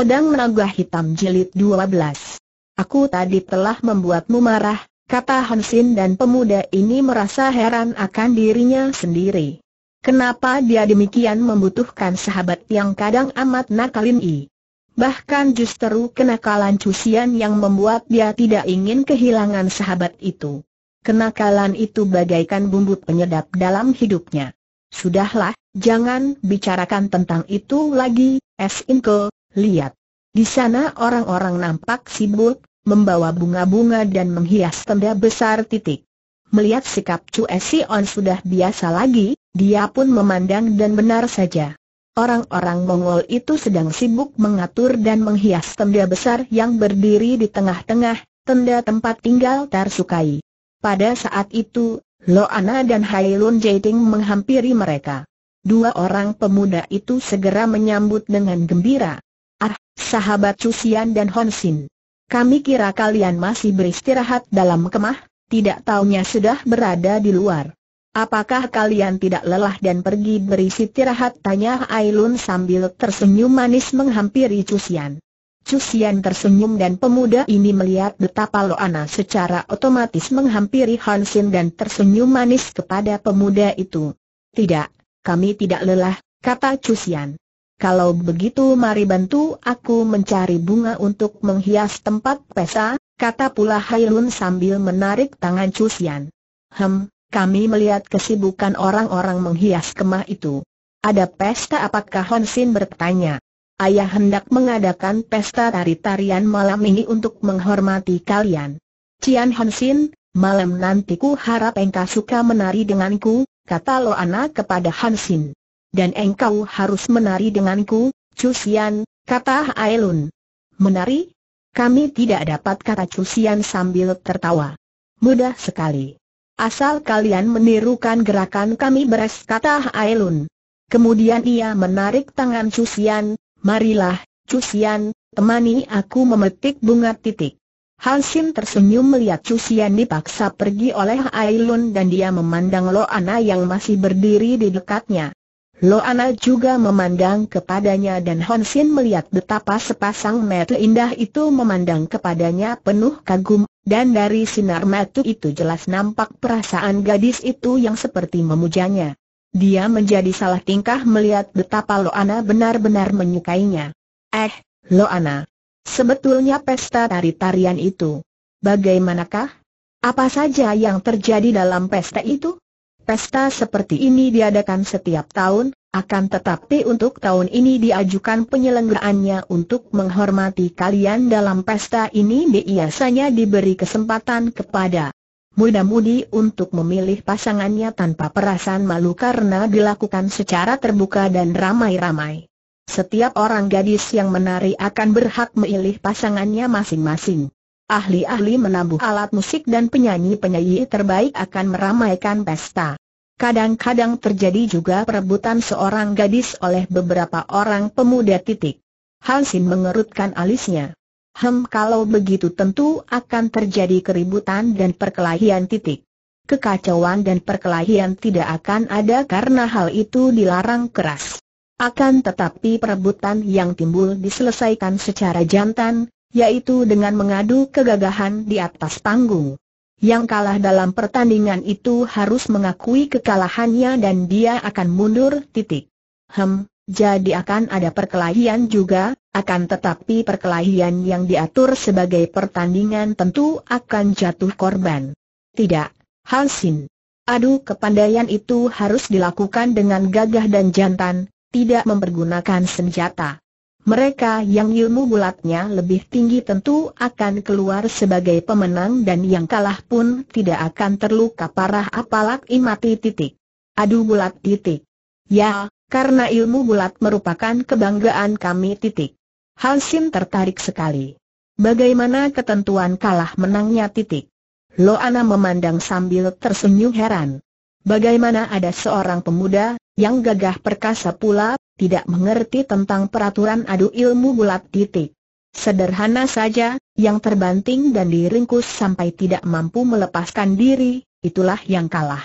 Pedang Naga Hitam Jilid 12 Aku tadi telah membuatmu marah, kata Hansin dan pemuda ini merasa heran akan dirinya sendiri. Kenapa dia demikian membutuhkan sahabat yang kadang amat nakalin i? Bahkan justru kenakalan cusian yang membuat dia tidak ingin kehilangan sahabat itu. Kenakalan itu bagaikan bumbu penyedap dalam hidupnya. Sudahlah, jangan bicarakan tentang itu lagi, Es Inko, lihat. Di sana orang-orang nampak sibuk, membawa bunga-bunga dan menghias tenda besar titik. Melihat sikap Chu on sudah biasa lagi, dia pun memandang dan benar saja. Orang-orang Mongol itu sedang sibuk mengatur dan menghias tenda besar yang berdiri di tengah-tengah, tenda tempat tinggal Tarsukai. Pada saat itu, Loana dan Hailun Jaiting menghampiri mereka. Dua orang pemuda itu segera menyambut dengan gembira sahabat Cusian dan Honsin. Kami kira kalian masih beristirahat dalam kemah, tidak taunya sudah berada di luar. Apakah kalian tidak lelah dan pergi beristirahat? Tanya Ailun sambil tersenyum manis menghampiri Cusian. Cusian tersenyum dan pemuda ini melihat betapa Loana secara otomatis menghampiri Hansin dan tersenyum manis kepada pemuda itu. Tidak, kami tidak lelah, kata Cusian. Kalau begitu mari bantu aku mencari bunga untuk menghias tempat pesta, kata pula Hailun sambil menarik tangan Cusian. Hem, kami melihat kesibukan orang-orang menghias kemah itu. Ada pesta apakah Honsin bertanya. Ayah hendak mengadakan pesta tari-tarian malam ini untuk menghormati kalian. Cian Honsin, malam nanti ku harap engkau suka menari denganku, kata Loana kepada Hansin dan engkau harus menari denganku, Cusian, kata Ailun. Menari? Kami tidak dapat kata Cusian sambil tertawa. Mudah sekali. Asal kalian menirukan gerakan kami beres kata Ailun. Kemudian ia menarik tangan Cusian, marilah, Cusian, temani aku memetik bunga titik. Hansin tersenyum melihat Cusian dipaksa pergi oleh Ailun dan dia memandang Loana yang masih berdiri di dekatnya. Loana juga memandang kepadanya dan Honsin melihat betapa sepasang mata indah itu memandang kepadanya penuh kagum, dan dari sinar mata itu jelas nampak perasaan gadis itu yang seperti memujanya. Dia menjadi salah tingkah melihat betapa Loana benar-benar menyukainya. Eh, Loana. Sebetulnya pesta tari-tarian itu. Bagaimanakah? Apa saja yang terjadi dalam pesta itu? Pesta seperti ini diadakan setiap tahun, akan tetapi untuk tahun ini diajukan penyelenggaraannya untuk menghormati kalian dalam pesta ini biasanya diberi kesempatan kepada muda-mudi untuk memilih pasangannya tanpa perasaan malu karena dilakukan secara terbuka dan ramai-ramai. Setiap orang gadis yang menari akan berhak memilih pasangannya masing-masing ahli-ahli menabuh alat musik dan penyanyi-penyanyi terbaik akan meramaikan pesta. Kadang-kadang terjadi juga perebutan seorang gadis oleh beberapa orang pemuda titik. Hansin mengerutkan alisnya. Hem kalau begitu tentu akan terjadi keributan dan perkelahian titik. Kekacauan dan perkelahian tidak akan ada karena hal itu dilarang keras. Akan tetapi perebutan yang timbul diselesaikan secara jantan, yaitu dengan mengadu kegagahan di atas panggung. Yang kalah dalam pertandingan itu harus mengakui kekalahannya dan dia akan mundur titik. Hem, jadi akan ada perkelahian juga, akan tetapi perkelahian yang diatur sebagai pertandingan tentu akan jatuh korban. Tidak, Hansin. Adu kepandaian itu harus dilakukan dengan gagah dan jantan, tidak mempergunakan senjata. Mereka yang ilmu bulatnya lebih tinggi tentu akan keluar sebagai pemenang dan yang kalah pun tidak akan terluka parah apalagi imati titik. Adu bulat titik. Ya, karena ilmu bulat merupakan kebanggaan kami titik. Hal sim tertarik sekali. Bagaimana ketentuan kalah menangnya titik? Loana memandang sambil tersenyum heran. Bagaimana ada seorang pemuda yang gagah perkasa pula tidak mengerti tentang peraturan adu ilmu gulat titik. Sederhana saja, yang terbanting dan diringkus sampai tidak mampu melepaskan diri, itulah yang kalah.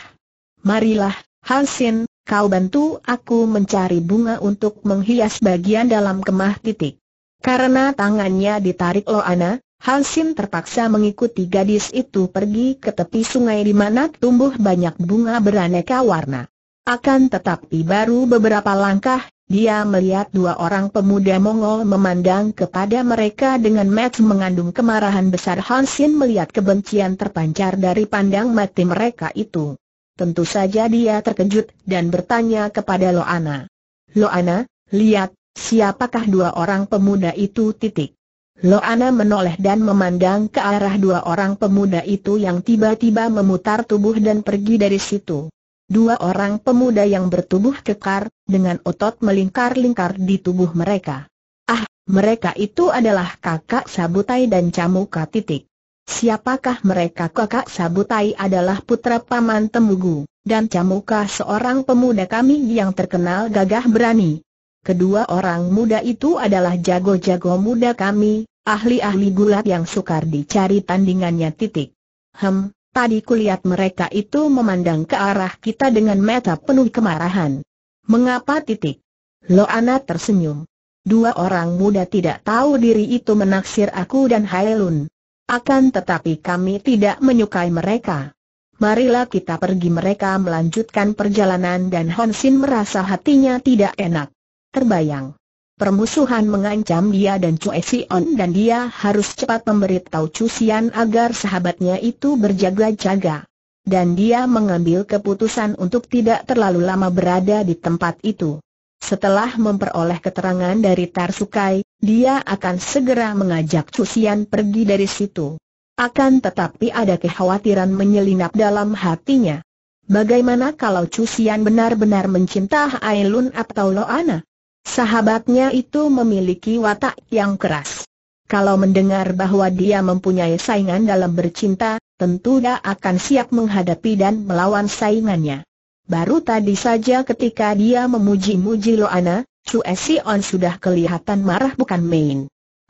Marilah, Hansin, kau bantu aku mencari bunga untuk menghias bagian dalam kemah titik. Karena tangannya ditarik Loana, Hansin terpaksa mengikuti gadis itu pergi ke tepi sungai di mana tumbuh banyak bunga beraneka warna. Akan tetapi baru beberapa langkah, dia melihat dua orang pemuda Mongol memandang kepada mereka dengan mata mengandung kemarahan besar Hansin melihat kebencian terpancar dari pandang mati mereka itu. Tentu saja dia terkejut dan bertanya kepada Loana. Loana, lihat, siapakah dua orang pemuda itu titik. Loana menoleh dan memandang ke arah dua orang pemuda itu yang tiba-tiba memutar tubuh dan pergi dari situ dua orang pemuda yang bertubuh kekar, dengan otot melingkar-lingkar di tubuh mereka. Ah, mereka itu adalah kakak Sabutai dan Camuka titik. Siapakah mereka kakak Sabutai adalah putra paman Temugu, dan Camuka seorang pemuda kami yang terkenal gagah berani. Kedua orang muda itu adalah jago-jago muda kami, ahli-ahli gulat yang sukar dicari tandingannya titik. Hem, Tadi kulihat mereka itu memandang ke arah kita dengan mata penuh kemarahan. Mengapa titik? Loana tersenyum. Dua orang muda tidak tahu diri itu menaksir aku dan Hailun. Akan tetapi kami tidak menyukai mereka. Marilah kita pergi mereka melanjutkan perjalanan dan Honsin merasa hatinya tidak enak. Terbayang. Permusuhan mengancam dia dan Chue Sion dan dia harus cepat memberitahu Chu Xian agar sahabatnya itu berjaga-jaga. Dan dia mengambil keputusan untuk tidak terlalu lama berada di tempat itu. Setelah memperoleh keterangan dari Tarsukai, dia akan segera mengajak Chu Xian pergi dari situ. Akan tetapi ada kekhawatiran menyelinap dalam hatinya. Bagaimana kalau Chu benar-benar mencinta Ailun atau Loana? Sahabatnya itu memiliki watak yang keras. Kalau mendengar bahwa dia mempunyai saingan dalam bercinta, tentu dia akan siap menghadapi dan melawan saingannya. Baru tadi saja ketika dia memuji-muji Loana, Chu Esion sudah kelihatan marah bukan main.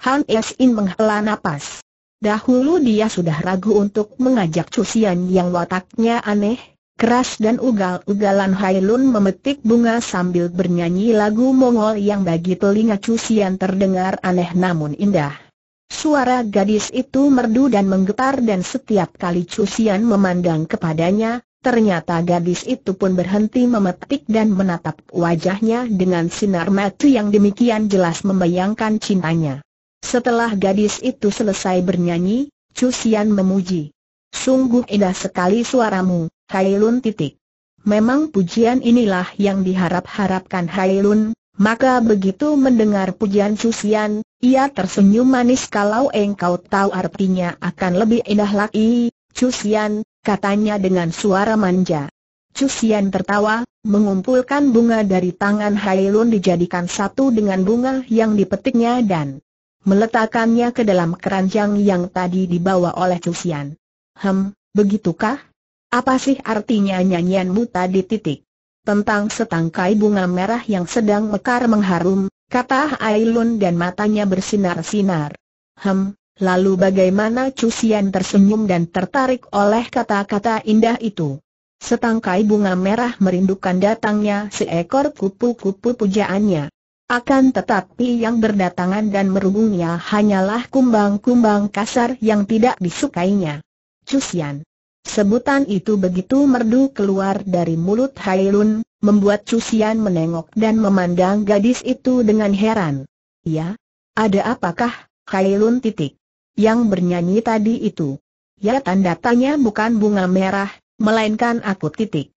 Han Esin menghela napas. Dahulu dia sudah ragu untuk mengajak Chu Xian yang wataknya aneh, keras dan ugal-ugalan Hailun memetik bunga sambil bernyanyi lagu Mongol yang bagi telinga Cusian terdengar aneh namun indah. Suara gadis itu merdu dan menggetar dan setiap kali Cusian memandang kepadanya, ternyata gadis itu pun berhenti memetik dan menatap wajahnya dengan sinar mata yang demikian jelas membayangkan cintanya. Setelah gadis itu selesai bernyanyi, Cusian memuji. Sungguh indah sekali suaramu, Hailun titik. Memang pujian inilah yang diharap-harapkan Hailun, maka begitu mendengar pujian Susian, ia tersenyum manis kalau engkau tahu artinya akan lebih indah lagi, Susian, katanya dengan suara manja. Susian tertawa, mengumpulkan bunga dari tangan Hailun dijadikan satu dengan bunga yang dipetiknya dan meletakkannya ke dalam keranjang yang tadi dibawa oleh Susian. Hem, begitukah? Apa sih artinya nyanyianmu tadi titik? Tentang setangkai bunga merah yang sedang mekar mengharum, kata Ailun dan matanya bersinar-sinar. Hem, lalu bagaimana Cusian tersenyum dan tertarik oleh kata-kata indah itu? Setangkai bunga merah merindukan datangnya seekor kupu-kupu pujaannya. Akan tetapi yang berdatangan dan merubungnya hanyalah kumbang-kumbang kasar yang tidak disukainya. Cusian. Sebutan itu begitu merdu keluar dari mulut Hailun, membuat Cusian menengok dan memandang gadis itu dengan heran. Ya? Ada apakah, Hailun titik? Yang bernyanyi tadi itu. Ya tanda tanya bukan bunga merah, melainkan aku titik.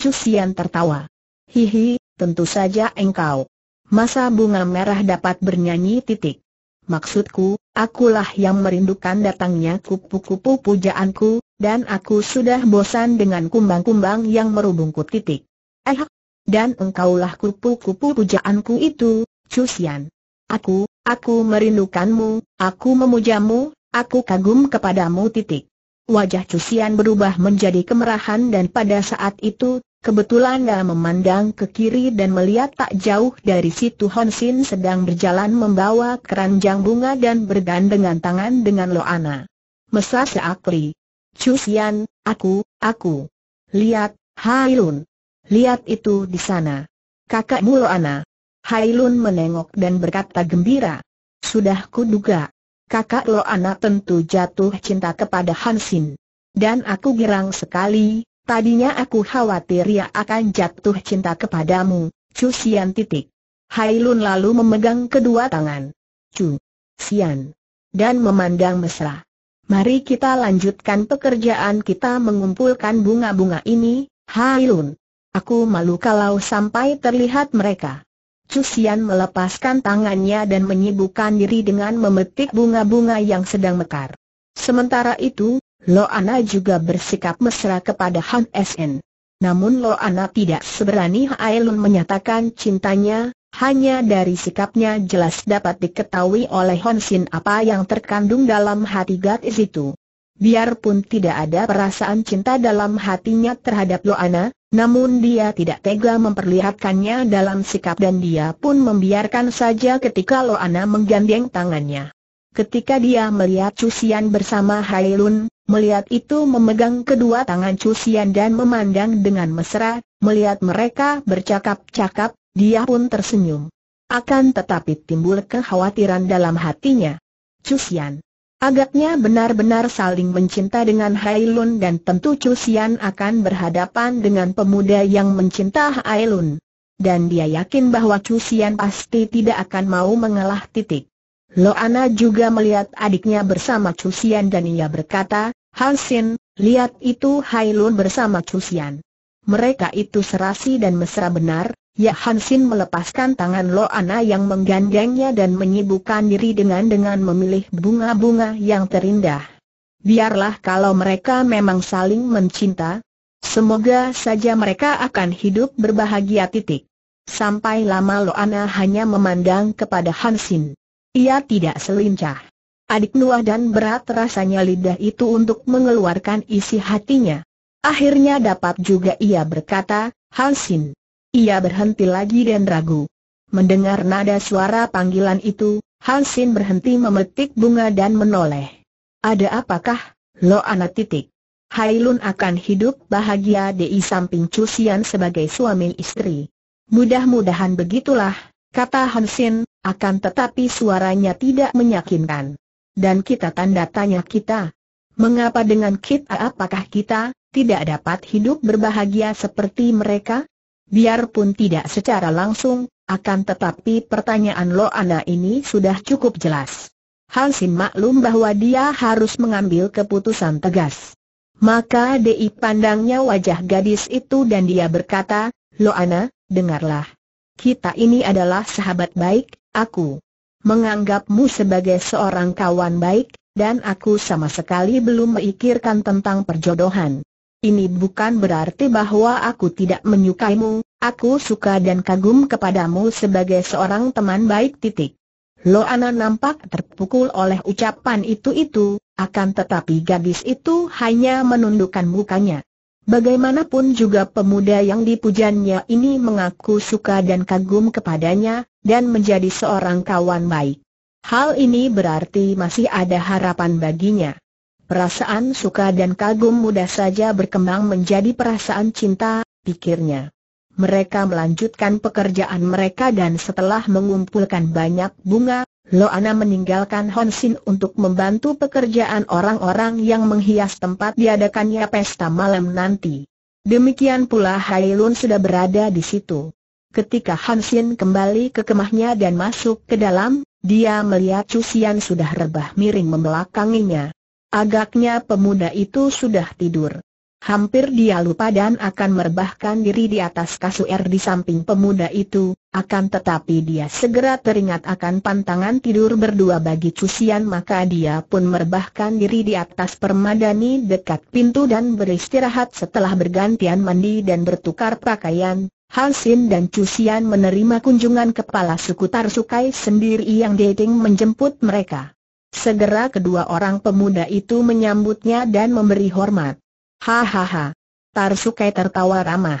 Cusian tertawa. Hihi, tentu saja engkau. Masa bunga merah dapat bernyanyi titik. Maksudku, akulah yang merindukan datangnya kupu-kupu pujaanku, dan aku sudah bosan dengan kumbang-kumbang yang merubungku titik. Eh, dan engkaulah kupu-kupu pujaanku itu, Cusian. Aku, aku merindukanmu, aku memujamu, aku kagum kepadamu titik. Wajah Cusian berubah menjadi kemerahan dan pada saat itu Kebetulan dia memandang ke kiri dan melihat tak jauh dari situ Hon Sin sedang berjalan membawa keranjang bunga dan bergandengan tangan dengan Loana. Mesa Seakli. Chusian, aku, aku. Lihat, Hai Lun, Lihat itu di sana. Kakakmu Loana. Lun menengok dan berkata gembira. Sudah duga, Kakak Loana tentu jatuh cinta kepada Hansin. Dan aku girang sekali, Tadinya aku khawatir ia akan jatuh cinta kepadamu, Chu Xian titik. Hai Lun lalu memegang kedua tangan. Chu Xian. Dan memandang mesra. Mari kita lanjutkan pekerjaan kita mengumpulkan bunga-bunga ini, Hai Lun. Aku malu kalau sampai terlihat mereka. Chu Xian melepaskan tangannya dan menyibukkan diri dengan memetik bunga-bunga yang sedang mekar. Sementara itu, Lo Ana juga bersikap mesra kepada Han SN. Namun Lo Ana tidak seberani Hailun menyatakan cintanya, hanya dari sikapnya jelas dapat diketahui oleh Hon Sin apa yang terkandung dalam hati gadis itu. Biarpun tidak ada perasaan cinta dalam hatinya terhadap Loana, namun dia tidak tega memperlihatkannya dalam sikap dan dia pun membiarkan saja ketika Loana menggandeng tangannya. Ketika dia melihat Cusian bersama Hailun, Melihat itu memegang kedua tangan Cusian dan memandang dengan mesra, melihat mereka bercakap-cakap, dia pun tersenyum. Akan tetapi timbul kekhawatiran dalam hatinya. Cusian. Agaknya benar-benar saling mencinta dengan Hailun dan tentu Cusian akan berhadapan dengan pemuda yang mencinta Hailun. Dan dia yakin bahwa Cusian pasti tidak akan mau mengalah titik. Loana juga melihat adiknya bersama Cusian dan ia berkata, Hansin, lihat itu Hailun bersama Cusian. Mereka itu serasi dan mesra benar, ya Hansin melepaskan tangan Loana yang menggandengnya dan menyibukkan diri dengan dengan memilih bunga-bunga yang terindah. Biarlah kalau mereka memang saling mencinta, semoga saja mereka akan hidup berbahagia titik. Sampai lama Loana hanya memandang kepada Hansin. Ia tidak selincah. Adik Nuah dan berat rasanya lidah itu untuk mengeluarkan isi hatinya. Akhirnya dapat juga ia berkata, Hansin. Ia berhenti lagi dan ragu. Mendengar nada suara panggilan itu, Hansin berhenti memetik bunga dan menoleh. Ada apakah, lo anak titik? Hailun akan hidup bahagia di samping Cusian sebagai suami istri. Mudah-mudahan begitulah, kata Hansin, akan tetapi suaranya tidak menyakinkan, Dan kita tanda tanya kita. Mengapa dengan kita apakah kita, tidak dapat hidup berbahagia seperti mereka? Biarpun tidak secara langsung, akan tetapi pertanyaan Loana ini sudah cukup jelas. Hansin maklum bahwa dia harus mengambil keputusan tegas. Maka Dei pandangnya wajah gadis itu dan dia berkata, Loana, dengarlah kita ini adalah sahabat baik, aku menganggapmu sebagai seorang kawan baik, dan aku sama sekali belum memikirkan tentang perjodohan. Ini bukan berarti bahwa aku tidak menyukaimu, aku suka dan kagum kepadamu sebagai seorang teman baik titik. Loana nampak terpukul oleh ucapan itu-itu, akan tetapi gadis itu hanya menundukkan mukanya. Bagaimanapun juga pemuda yang dipujannya ini mengaku suka dan kagum kepadanya, dan menjadi seorang kawan baik. Hal ini berarti masih ada harapan baginya. Perasaan suka dan kagum mudah saja berkembang menjadi perasaan cinta, pikirnya. Mereka melanjutkan pekerjaan mereka dan setelah mengumpulkan banyak bunga, Lo Loana meninggalkan Sin untuk membantu pekerjaan orang-orang yang menghias tempat diadakannya pesta malam nanti. Demikian pula Hailun sudah berada di situ. Ketika Hansin kembali ke kemahnya dan masuk ke dalam, dia melihat Xian sudah rebah miring membelakanginya. Agaknya pemuda itu sudah tidur. Hampir dia lupa dan akan merebahkan diri di atas kasur di samping pemuda itu, akan tetapi dia segera teringat akan pantangan tidur berdua bagi Cusian maka dia pun merebahkan diri di atas permadani dekat pintu dan beristirahat setelah bergantian mandi dan bertukar pakaian. Hansin dan Cusian menerima kunjungan kepala suku Tarsukai sendiri yang dating menjemput mereka. Segera kedua orang pemuda itu menyambutnya dan memberi hormat. Hahaha. Tarsukai tertawa ramah.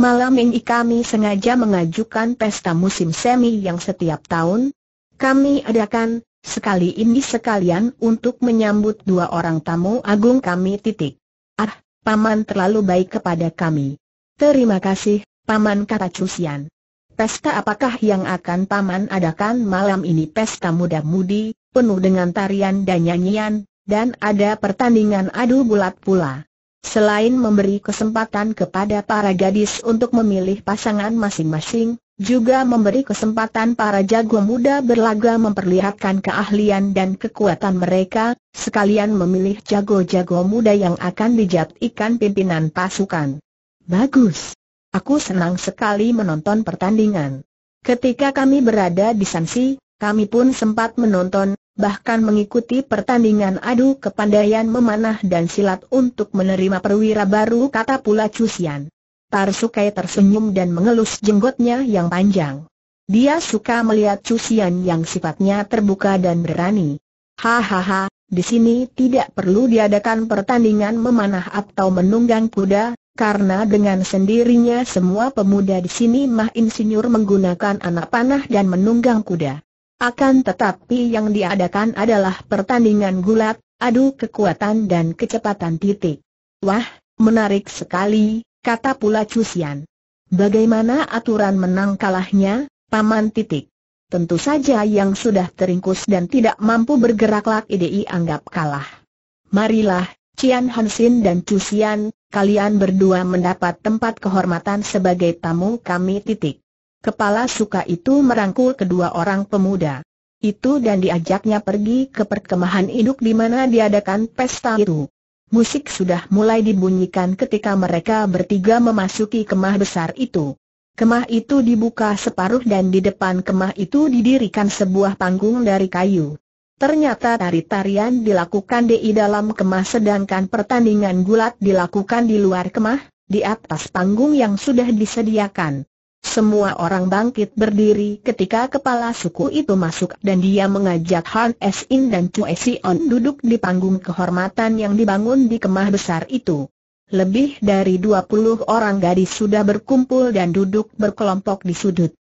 Malam ini kami sengaja mengajukan pesta musim semi yang setiap tahun kami adakan sekali ini sekalian untuk menyambut dua orang tamu agung kami titik. Ah, paman terlalu baik kepada kami. Terima kasih, paman kata Cusian. Pesta apakah yang akan paman adakan malam ini pesta muda-mudi, penuh dengan tarian dan nyanyian, dan ada pertandingan adu bulat pula. Selain memberi kesempatan kepada para gadis untuk memilih pasangan masing-masing, juga memberi kesempatan para jago muda berlaga memperlihatkan keahlian dan kekuatan mereka, sekalian memilih jago-jago muda yang akan dijadikan pimpinan pasukan. Bagus. Aku senang sekali menonton pertandingan. Ketika kami berada di Sansi, kami pun sempat menonton, bahkan mengikuti pertandingan adu kepandaian memanah dan silat untuk menerima perwira baru kata pula Cusian. Tarsukai tersenyum dan mengelus jenggotnya yang panjang. Dia suka melihat Cusian yang sifatnya terbuka dan berani. Hahaha, di sini tidak perlu diadakan pertandingan memanah atau menunggang kuda, karena dengan sendirinya semua pemuda di sini mah insinyur menggunakan anak panah dan menunggang kuda. Akan tetapi yang diadakan adalah pertandingan gulat, adu kekuatan dan kecepatan titik. Wah, menarik sekali, kata pula Cusian. Bagaimana aturan menang kalahnya, Paman Titik? Tentu saja yang sudah teringkus dan tidak mampu bergerak lak idei anggap kalah. Marilah, Cian Hansin dan Cusian, kalian berdua mendapat tempat kehormatan sebagai tamu kami titik. Kepala suka itu merangkul kedua orang pemuda itu dan diajaknya pergi ke perkemahan induk di mana diadakan pesta itu. Musik sudah mulai dibunyikan ketika mereka bertiga memasuki kemah besar itu. Kemah itu dibuka separuh dan di depan kemah itu didirikan sebuah panggung dari kayu. Ternyata tari-tarian dilakukan di dalam kemah sedangkan pertandingan gulat dilakukan di luar kemah, di atas panggung yang sudah disediakan. Semua orang bangkit berdiri ketika kepala suku itu masuk dan dia mengajak Han S. In dan Chue Sion duduk di panggung kehormatan yang dibangun di kemah besar itu. Lebih dari 20 orang gadis sudah berkumpul dan duduk berkelompok di sudut.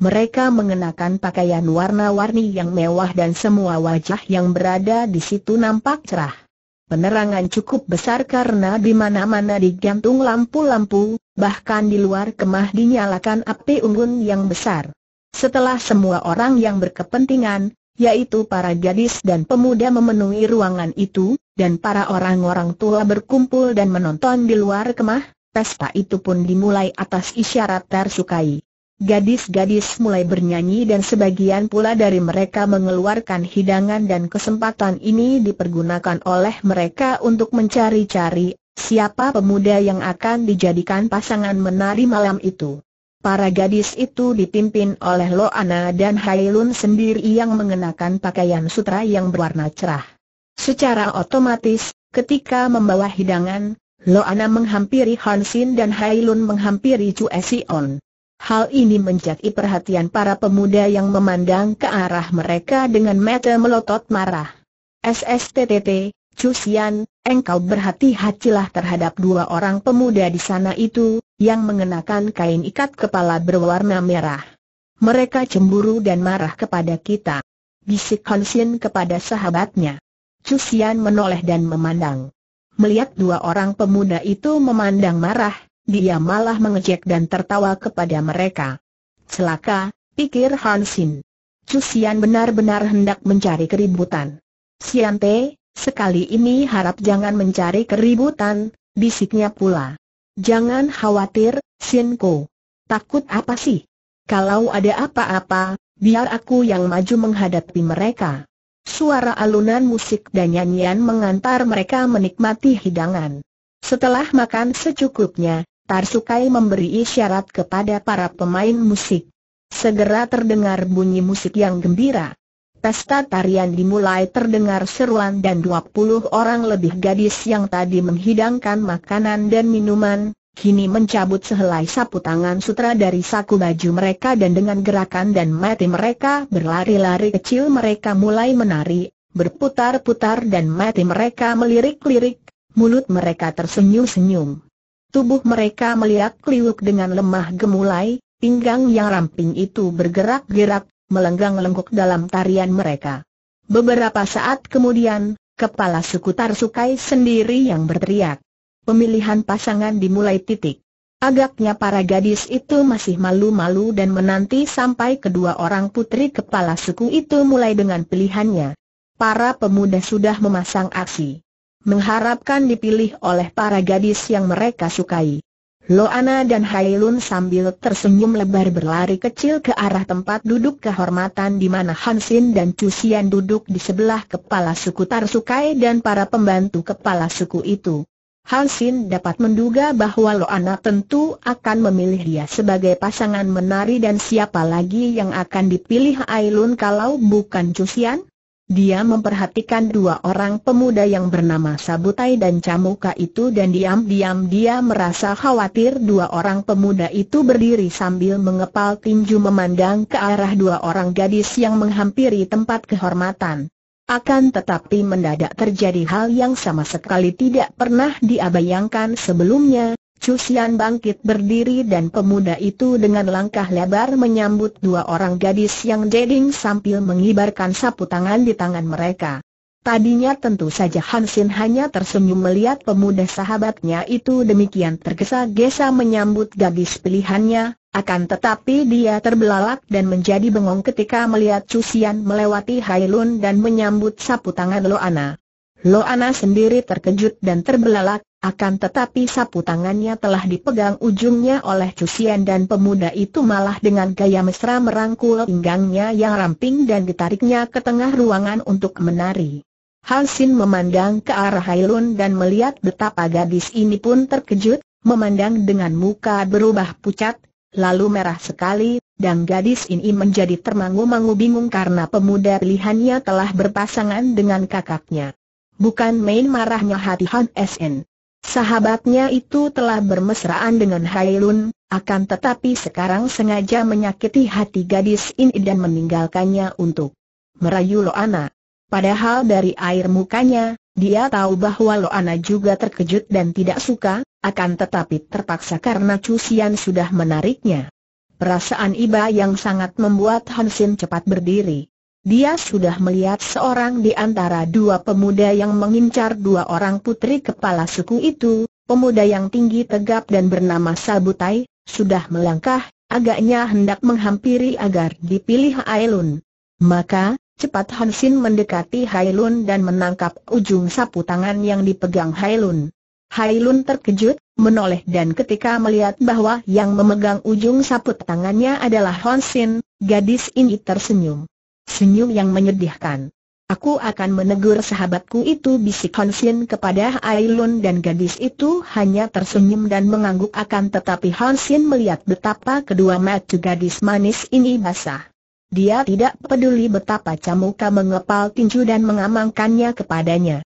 Mereka mengenakan pakaian warna-warni yang mewah dan semua wajah yang berada di situ nampak cerah. Penerangan cukup besar karena di mana-mana digantung lampu-lampu, bahkan di luar kemah dinyalakan api unggun yang besar. Setelah semua orang yang berkepentingan, yaitu para gadis dan pemuda memenuhi ruangan itu, dan para orang-orang tua berkumpul dan menonton di luar kemah, pesta itu pun dimulai atas isyarat tersukai. Gadis-gadis mulai bernyanyi dan sebagian pula dari mereka mengeluarkan hidangan dan kesempatan ini dipergunakan oleh mereka untuk mencari-cari siapa pemuda yang akan dijadikan pasangan menari malam itu. Para gadis itu dipimpin oleh Loana dan Hailun sendiri yang mengenakan pakaian sutra yang berwarna cerah. Secara otomatis, ketika membawa hidangan, Loana menghampiri Hansin dan Hailun menghampiri Sion. Hal ini menjadi perhatian para pemuda yang memandang ke arah mereka dengan mata melotot marah. SSTTT, Cusian, engkau berhati-hatilah terhadap dua orang pemuda di sana itu, yang mengenakan kain ikat kepala berwarna merah. Mereka cemburu dan marah kepada kita. Bisik Hansin kepada sahabatnya. Cusian menoleh dan memandang. Melihat dua orang pemuda itu memandang marah, dia malah mengejek dan tertawa kepada mereka. Celaka, pikir Hansin. Cusian benar-benar hendak mencari keributan. Siante, Sekali ini harap jangan mencari keributan, bisiknya pula. Jangan khawatir, Sinko. Takut apa sih? Kalau ada apa-apa, biar aku yang maju menghadapi mereka. Suara alunan musik dan nyanyian mengantar mereka menikmati hidangan. Setelah makan secukupnya, Tarsukai memberi isyarat kepada para pemain musik. Segera terdengar bunyi musik yang gembira. Pesta tarian dimulai terdengar seruan dan 20 orang lebih gadis yang tadi menghidangkan makanan dan minuman, kini mencabut sehelai sapu tangan sutra dari saku baju mereka dan dengan gerakan dan mati mereka berlari-lari kecil mereka mulai menari, berputar-putar dan mati mereka melirik-lirik, mulut mereka tersenyum-senyum. Tubuh mereka melihat kliuk dengan lemah gemulai, pinggang yang ramping itu bergerak-gerak, melenggang lengkuk dalam tarian mereka. Beberapa saat kemudian, kepala suku Tarsukai sendiri yang berteriak. Pemilihan pasangan dimulai titik. Agaknya para gadis itu masih malu-malu dan menanti sampai kedua orang putri kepala suku itu mulai dengan pilihannya. Para pemuda sudah memasang aksi. Mengharapkan dipilih oleh para gadis yang mereka sukai. Loana dan Hailun sambil tersenyum lebar berlari kecil ke arah tempat duduk kehormatan di mana Hansin dan Cusian duduk di sebelah kepala suku Tarsukai dan para pembantu kepala suku itu. Hansin dapat menduga bahwa Loana tentu akan memilih dia sebagai pasangan menari dan siapa lagi yang akan dipilih Hailun kalau bukan Cusian? Dia memperhatikan dua orang pemuda yang bernama Sabutai dan Camuka itu dan diam-diam dia merasa khawatir dua orang pemuda itu berdiri sambil mengepal tinju memandang ke arah dua orang gadis yang menghampiri tempat kehormatan. Akan tetapi mendadak terjadi hal yang sama sekali tidak pernah diabayangkan sebelumnya, Cusian bangkit berdiri dan pemuda itu dengan langkah lebar menyambut dua orang gadis yang jading sambil mengibarkan sapu tangan di tangan mereka. Tadinya tentu saja Hansin hanya tersenyum melihat pemuda sahabatnya itu demikian tergesa-gesa menyambut gadis pilihannya, akan tetapi dia terbelalak dan menjadi bengong ketika melihat Cusian melewati Hailun dan menyambut sapu tangan Loana. Lo ana sendiri terkejut dan terbelalak, akan tetapi sapu tangannya telah dipegang ujungnya oleh Cusian dan pemuda itu malah dengan gaya mesra merangkul pinggangnya yang ramping dan ditariknya ke tengah ruangan untuk menari. Halsin memandang ke arah Hailun dan melihat betapa gadis ini pun terkejut, memandang dengan muka berubah pucat, lalu merah sekali, dan gadis ini menjadi termangu-mangu bingung karena pemuda pilihannya telah berpasangan dengan kakaknya. Bukan main marahnya hati Han SN. Sahabatnya itu telah bermesraan dengan Hailun, akan tetapi sekarang sengaja menyakiti hati gadis ini dan meninggalkannya untuk merayu Loana. Padahal dari air mukanya, dia tahu bahwa Loana juga terkejut dan tidak suka, akan tetapi terpaksa karena Cusian sudah menariknya. Perasaan Iba yang sangat membuat Hansin cepat berdiri. Dia sudah melihat seorang di antara dua pemuda yang mengincar dua orang putri kepala suku itu, pemuda yang tinggi tegap dan bernama Sabutai, sudah melangkah, agaknya hendak menghampiri agar dipilih Ailun. Maka, cepat Hansin mendekati Hailun dan menangkap ujung sapu tangan yang dipegang Hailun. Hailun terkejut, menoleh dan ketika melihat bahwa yang memegang ujung sapu tangannya adalah Hansin, gadis ini tersenyum. Senyum yang menyedihkan. Aku akan menegur sahabatku itu bisik Hon kepada Ailun dan gadis itu hanya tersenyum dan mengangguk akan tetapi Hon melihat betapa kedua mata gadis manis ini basah. Dia tidak peduli betapa Camuka mengepal tinju dan mengamankannya kepadanya.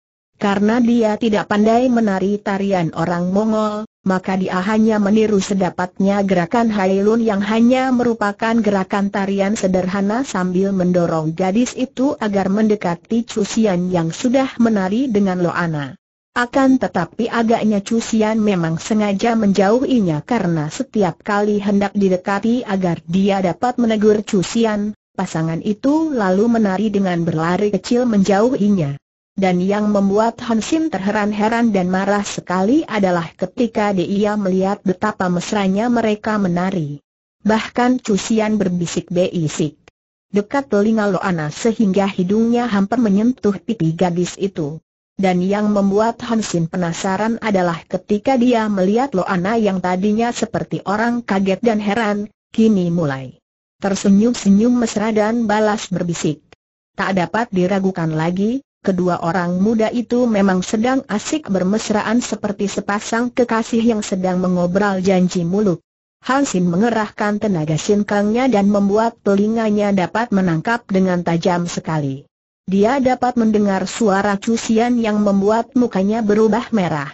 Karena dia tidak pandai menari tarian orang Mongol, maka dia hanya meniru sedapatnya gerakan Hailun yang hanya merupakan gerakan tarian sederhana sambil mendorong gadis itu agar mendekati Cusian yang sudah menari dengan Loana. Akan tetapi agaknya Cusian memang sengaja menjauhinya karena setiap kali hendak didekati agar dia dapat menegur Cusian, pasangan itu lalu menari dengan berlari kecil menjauhinya. Dan yang membuat Hansim terheran-heran dan marah sekali adalah ketika dia melihat betapa mesranya mereka menari. Bahkan cusian berbisik-bisik. Dekat telinga Loana sehingga hidungnya hampir menyentuh pipi gadis itu. Dan yang membuat Han penasaran adalah ketika dia melihat Loana yang tadinya seperti orang kaget dan heran, kini mulai tersenyum-senyum mesra dan balas berbisik. Tak dapat diragukan lagi, kedua orang muda itu memang sedang asik bermesraan seperti sepasang kekasih yang sedang mengobral janji muluk. Hansin mengerahkan tenaga sinkangnya dan membuat telinganya dapat menangkap dengan tajam sekali. Dia dapat mendengar suara cusian yang membuat mukanya berubah merah.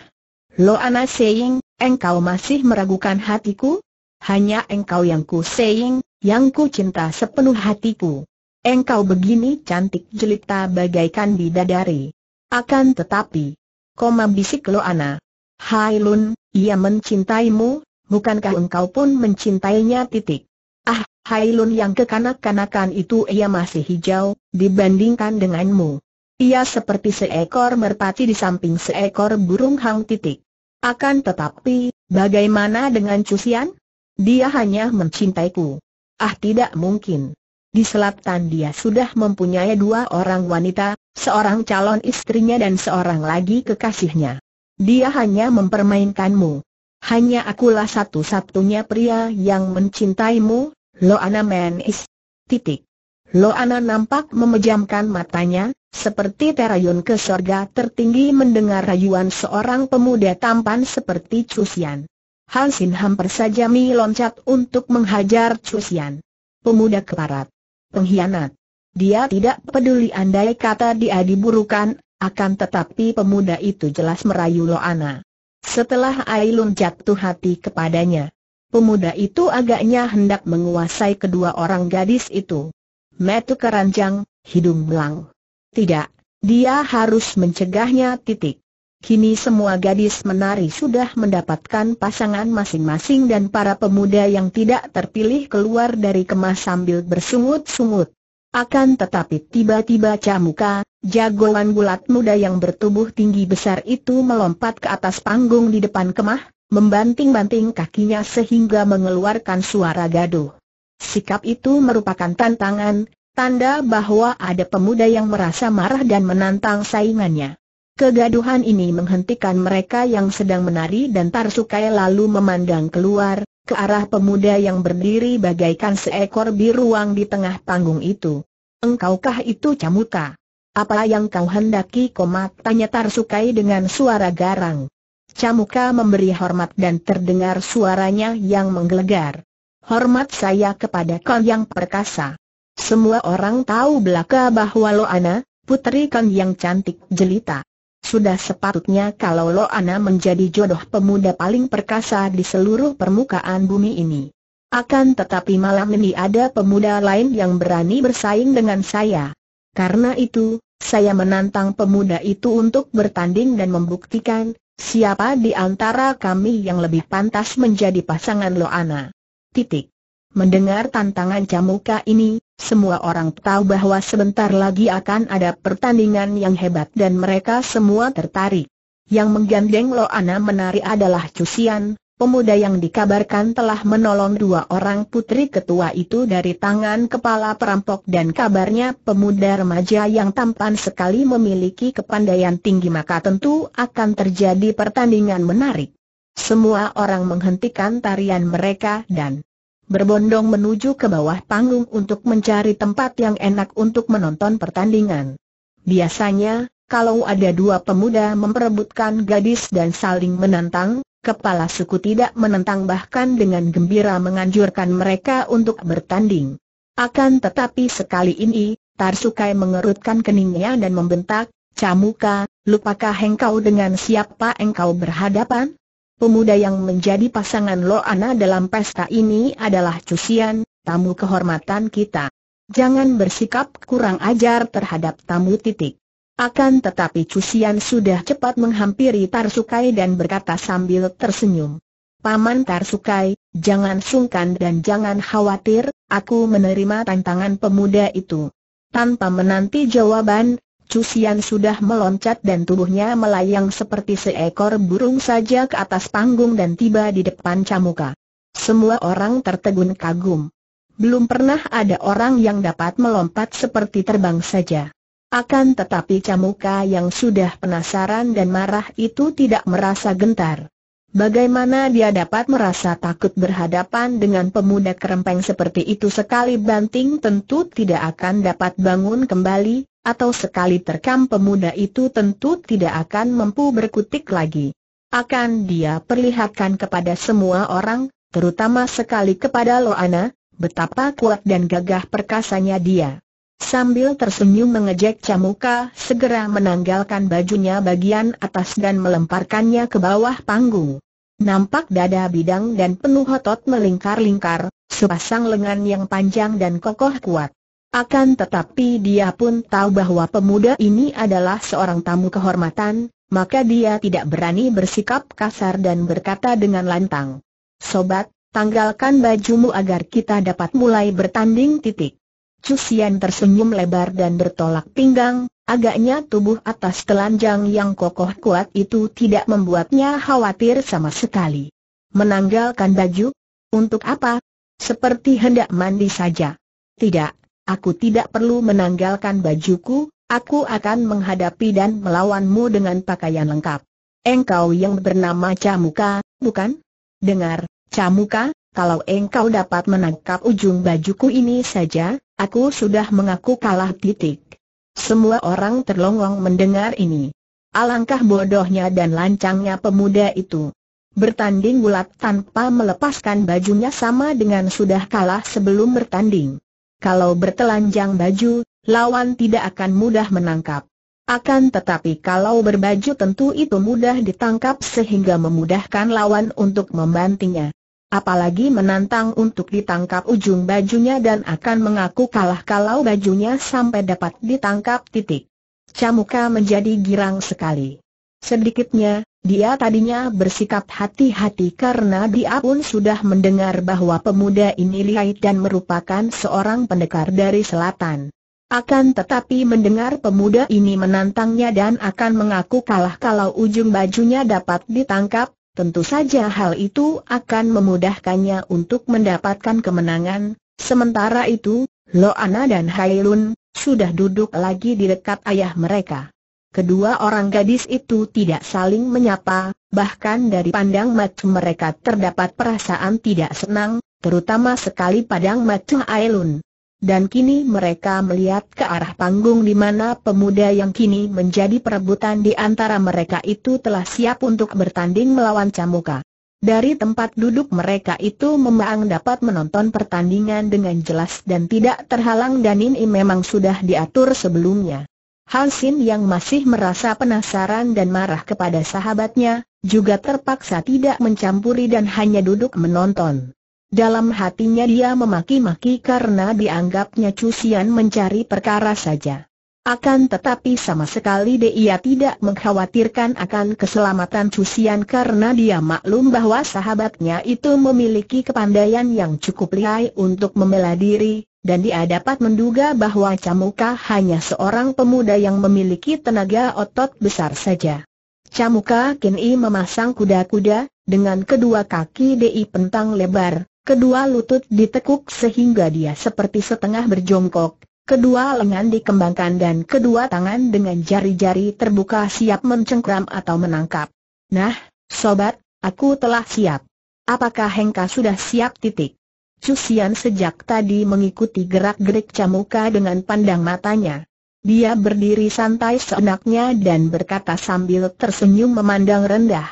Lo Ana Seying, engkau masih meragukan hatiku? Hanya engkau yang ku Seing, yang ku cinta sepenuh hatiku. Engkau begini cantik jelita bagaikan bidadari. Akan tetapi, koma bisik Ana. Hai Lun, ia mencintaimu, bukankah engkau pun mencintainya titik? Ah, Hai Lun yang kekanak-kanakan itu ia masih hijau, dibandingkan denganmu. Ia seperti seekor merpati di samping seekor burung hang titik. Akan tetapi, bagaimana dengan Cusian? Dia hanya mencintaiku. Ah tidak mungkin. Di selatan dia sudah mempunyai dua orang wanita, seorang calon istrinya dan seorang lagi kekasihnya. Dia hanya mempermainkanmu. Hanya akulah satu-satunya pria yang mencintaimu, Loana Menis. Titik. Loana nampak memejamkan matanya, seperti terayun ke sorga tertinggi mendengar rayuan seorang pemuda tampan seperti Cusian. Hansin hampir saja loncat untuk menghajar Cusian. Pemuda keparat pengkhianat. Dia tidak peduli andai kata dia diburukan, akan tetapi pemuda itu jelas merayu Loana. Setelah Ailun jatuh hati kepadanya, pemuda itu agaknya hendak menguasai kedua orang gadis itu. Metu keranjang, hidung belang. Tidak, dia harus mencegahnya titik. Kini semua gadis menari sudah mendapatkan pasangan masing-masing dan para pemuda yang tidak terpilih keluar dari kemah sambil bersungut-sungut. Akan tetapi tiba-tiba Camuka, jagoan bulat muda yang bertubuh tinggi besar itu melompat ke atas panggung di depan kemah, membanting-banting kakinya sehingga mengeluarkan suara gaduh. Sikap itu merupakan tantangan, tanda bahwa ada pemuda yang merasa marah dan menantang saingannya. Kegaduhan ini menghentikan mereka yang sedang menari dan Tarsukai lalu memandang keluar, ke arah pemuda yang berdiri bagaikan seekor biruang di tengah panggung itu. Engkaukah itu Camuka? Apa yang kau hendaki komat? Tanya Tarsukai dengan suara garang. Camuka memberi hormat dan terdengar suaranya yang menggelegar. Hormat saya kepada kau yang perkasa. Semua orang tahu belaka bahwa Loana, putri kau yang cantik jelita. Sudah sepatutnya kalau Lo Loana menjadi jodoh pemuda paling perkasa di seluruh permukaan bumi ini. Akan tetapi malam ini ada pemuda lain yang berani bersaing dengan saya. Karena itu, saya menantang pemuda itu untuk bertanding dan membuktikan siapa di antara kami yang lebih pantas menjadi pasangan Loana. Titik. Mendengar tantangan Camuka ini, semua orang tahu bahwa sebentar lagi akan ada pertandingan yang hebat dan mereka semua tertarik. Yang menggandeng Loana menari adalah Cusian, pemuda yang dikabarkan telah menolong dua orang putri ketua itu dari tangan kepala perampok dan kabarnya pemuda remaja yang tampan sekali memiliki kepandaian tinggi maka tentu akan terjadi pertandingan menarik. Semua orang menghentikan tarian mereka dan berbondong menuju ke bawah panggung untuk mencari tempat yang enak untuk menonton pertandingan. Biasanya, kalau ada dua pemuda memperebutkan gadis dan saling menantang, kepala suku tidak menentang bahkan dengan gembira menganjurkan mereka untuk bertanding. Akan tetapi sekali ini, Tarsukai mengerutkan keningnya dan membentak, Camuka, lupakah engkau dengan siapa engkau berhadapan? Pemuda yang menjadi pasangan Lo Loana dalam pesta ini adalah Cusian, tamu kehormatan kita. Jangan bersikap kurang ajar terhadap tamu titik. Akan tetapi Cusian sudah cepat menghampiri Tarsukai dan berkata sambil tersenyum. Paman Tarsukai, jangan sungkan dan jangan khawatir, aku menerima tantangan pemuda itu. Tanpa menanti jawaban, Cusian sudah meloncat dan tubuhnya melayang seperti seekor burung saja ke atas panggung dan tiba di depan Camuka. Semua orang tertegun kagum. Belum pernah ada orang yang dapat melompat seperti terbang saja. Akan tetapi Camuka yang sudah penasaran dan marah itu tidak merasa gentar. Bagaimana dia dapat merasa takut berhadapan dengan pemuda kerempeng seperti itu sekali banting tentu tidak akan dapat bangun kembali, atau sekali terkam pemuda itu tentu tidak akan mampu berkutik lagi. Akan dia perlihatkan kepada semua orang, terutama sekali kepada Loana, betapa kuat dan gagah perkasanya dia. Sambil tersenyum mengejek Camuka, segera menanggalkan bajunya bagian atas dan melemparkannya ke bawah panggung. Nampak dada bidang dan penuh otot melingkar-lingkar, sepasang lengan yang panjang dan kokoh kuat. Akan tetapi dia pun tahu bahwa pemuda ini adalah seorang tamu kehormatan, maka dia tidak berani bersikap kasar dan berkata dengan lantang. Sobat, tanggalkan bajumu agar kita dapat mulai bertanding titik. Cusian tersenyum lebar dan bertolak pinggang, agaknya tubuh atas telanjang yang kokoh kuat itu tidak membuatnya khawatir sama sekali. Menanggalkan baju? Untuk apa? Seperti hendak mandi saja. Tidak, Aku tidak perlu menanggalkan bajuku, aku akan menghadapi dan melawanmu dengan pakaian lengkap. Engkau yang bernama Camuka, bukan? Dengar, Camuka, kalau engkau dapat menangkap ujung bajuku ini saja, aku sudah mengaku kalah titik. Semua orang terlongong mendengar ini. Alangkah bodohnya dan lancangnya pemuda itu. Bertanding gulat tanpa melepaskan bajunya sama dengan sudah kalah sebelum bertanding. Kalau bertelanjang baju, lawan tidak akan mudah menangkap. Akan tetapi kalau berbaju tentu itu mudah ditangkap sehingga memudahkan lawan untuk membantinya. Apalagi menantang untuk ditangkap ujung bajunya dan akan mengaku kalah kalau bajunya sampai dapat ditangkap titik. Camuka menjadi girang sekali. Sedikitnya, dia tadinya bersikap hati-hati karena dia pun sudah mendengar bahwa pemuda ini lihat dan merupakan seorang pendekar dari selatan. Akan tetapi mendengar pemuda ini menantangnya dan akan mengaku kalah kalau ujung bajunya dapat ditangkap, tentu saja hal itu akan memudahkannya untuk mendapatkan kemenangan. Sementara itu, Loana dan Hailun sudah duduk lagi di dekat ayah mereka. Kedua orang gadis itu tidak saling menyapa, bahkan dari pandang mata mereka terdapat perasaan tidak senang, terutama sekali pandang mata Ailun. Dan kini mereka melihat ke arah panggung di mana pemuda yang kini menjadi perebutan di antara mereka itu telah siap untuk bertanding melawan Camuka. Dari tempat duduk mereka itu memang dapat menonton pertandingan dengan jelas dan tidak terhalang dan ini memang sudah diatur sebelumnya. Hansin yang masih merasa penasaran dan marah kepada sahabatnya, juga terpaksa tidak mencampuri dan hanya duduk menonton. Dalam hatinya dia memaki-maki karena dianggapnya Cusian mencari perkara saja. Akan tetapi sama sekali dia tidak mengkhawatirkan akan keselamatan Cusian karena dia maklum bahwa sahabatnya itu memiliki kepandaian yang cukup lihai untuk membela diri, dan dia dapat menduga bahwa Camuka hanya seorang pemuda yang memiliki tenaga otot besar saja. Camuka kini memasang kuda-kuda, dengan kedua kaki DI pentang lebar, kedua lutut ditekuk sehingga dia seperti setengah berjongkok, kedua lengan dikembangkan dan kedua tangan dengan jari-jari terbuka siap mencengkram atau menangkap. Nah, sobat, aku telah siap. Apakah Hengka sudah siap titik? Cusian sejak tadi mengikuti gerak-gerik Camuka dengan pandang matanya. Dia berdiri santai seenaknya dan berkata sambil tersenyum memandang rendah.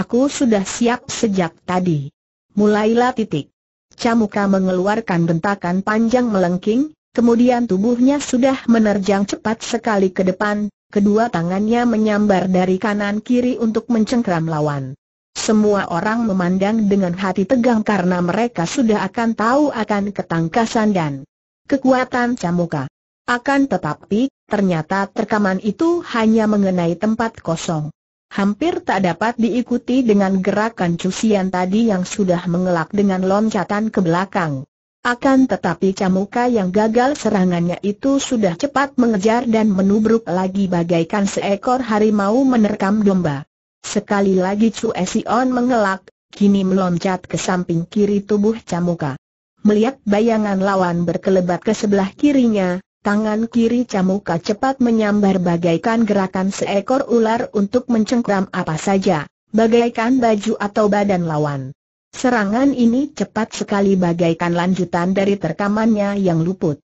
Aku sudah siap sejak tadi. Mulailah titik. Camuka mengeluarkan bentakan panjang melengking, kemudian tubuhnya sudah menerjang cepat sekali ke depan, kedua tangannya menyambar dari kanan kiri untuk mencengkram lawan. Semua orang memandang dengan hati tegang karena mereka sudah akan tahu akan ketangkasan dan kekuatan Camuka. Akan tetapi, ternyata terkaman itu hanya mengenai tempat kosong. Hampir tak dapat diikuti dengan gerakan cucian tadi yang sudah mengelak dengan loncatan ke belakang. Akan tetapi Camuka yang gagal serangannya itu sudah cepat mengejar dan menubruk lagi bagaikan seekor harimau menerkam domba. Sekali lagi Chu Esion mengelak, kini meloncat ke samping kiri tubuh Camuka. Melihat bayangan lawan berkelebat ke sebelah kirinya, tangan kiri Camuka cepat menyambar bagaikan gerakan seekor ular untuk mencengkram apa saja, bagaikan baju atau badan lawan. Serangan ini cepat sekali bagaikan lanjutan dari terkamannya yang luput.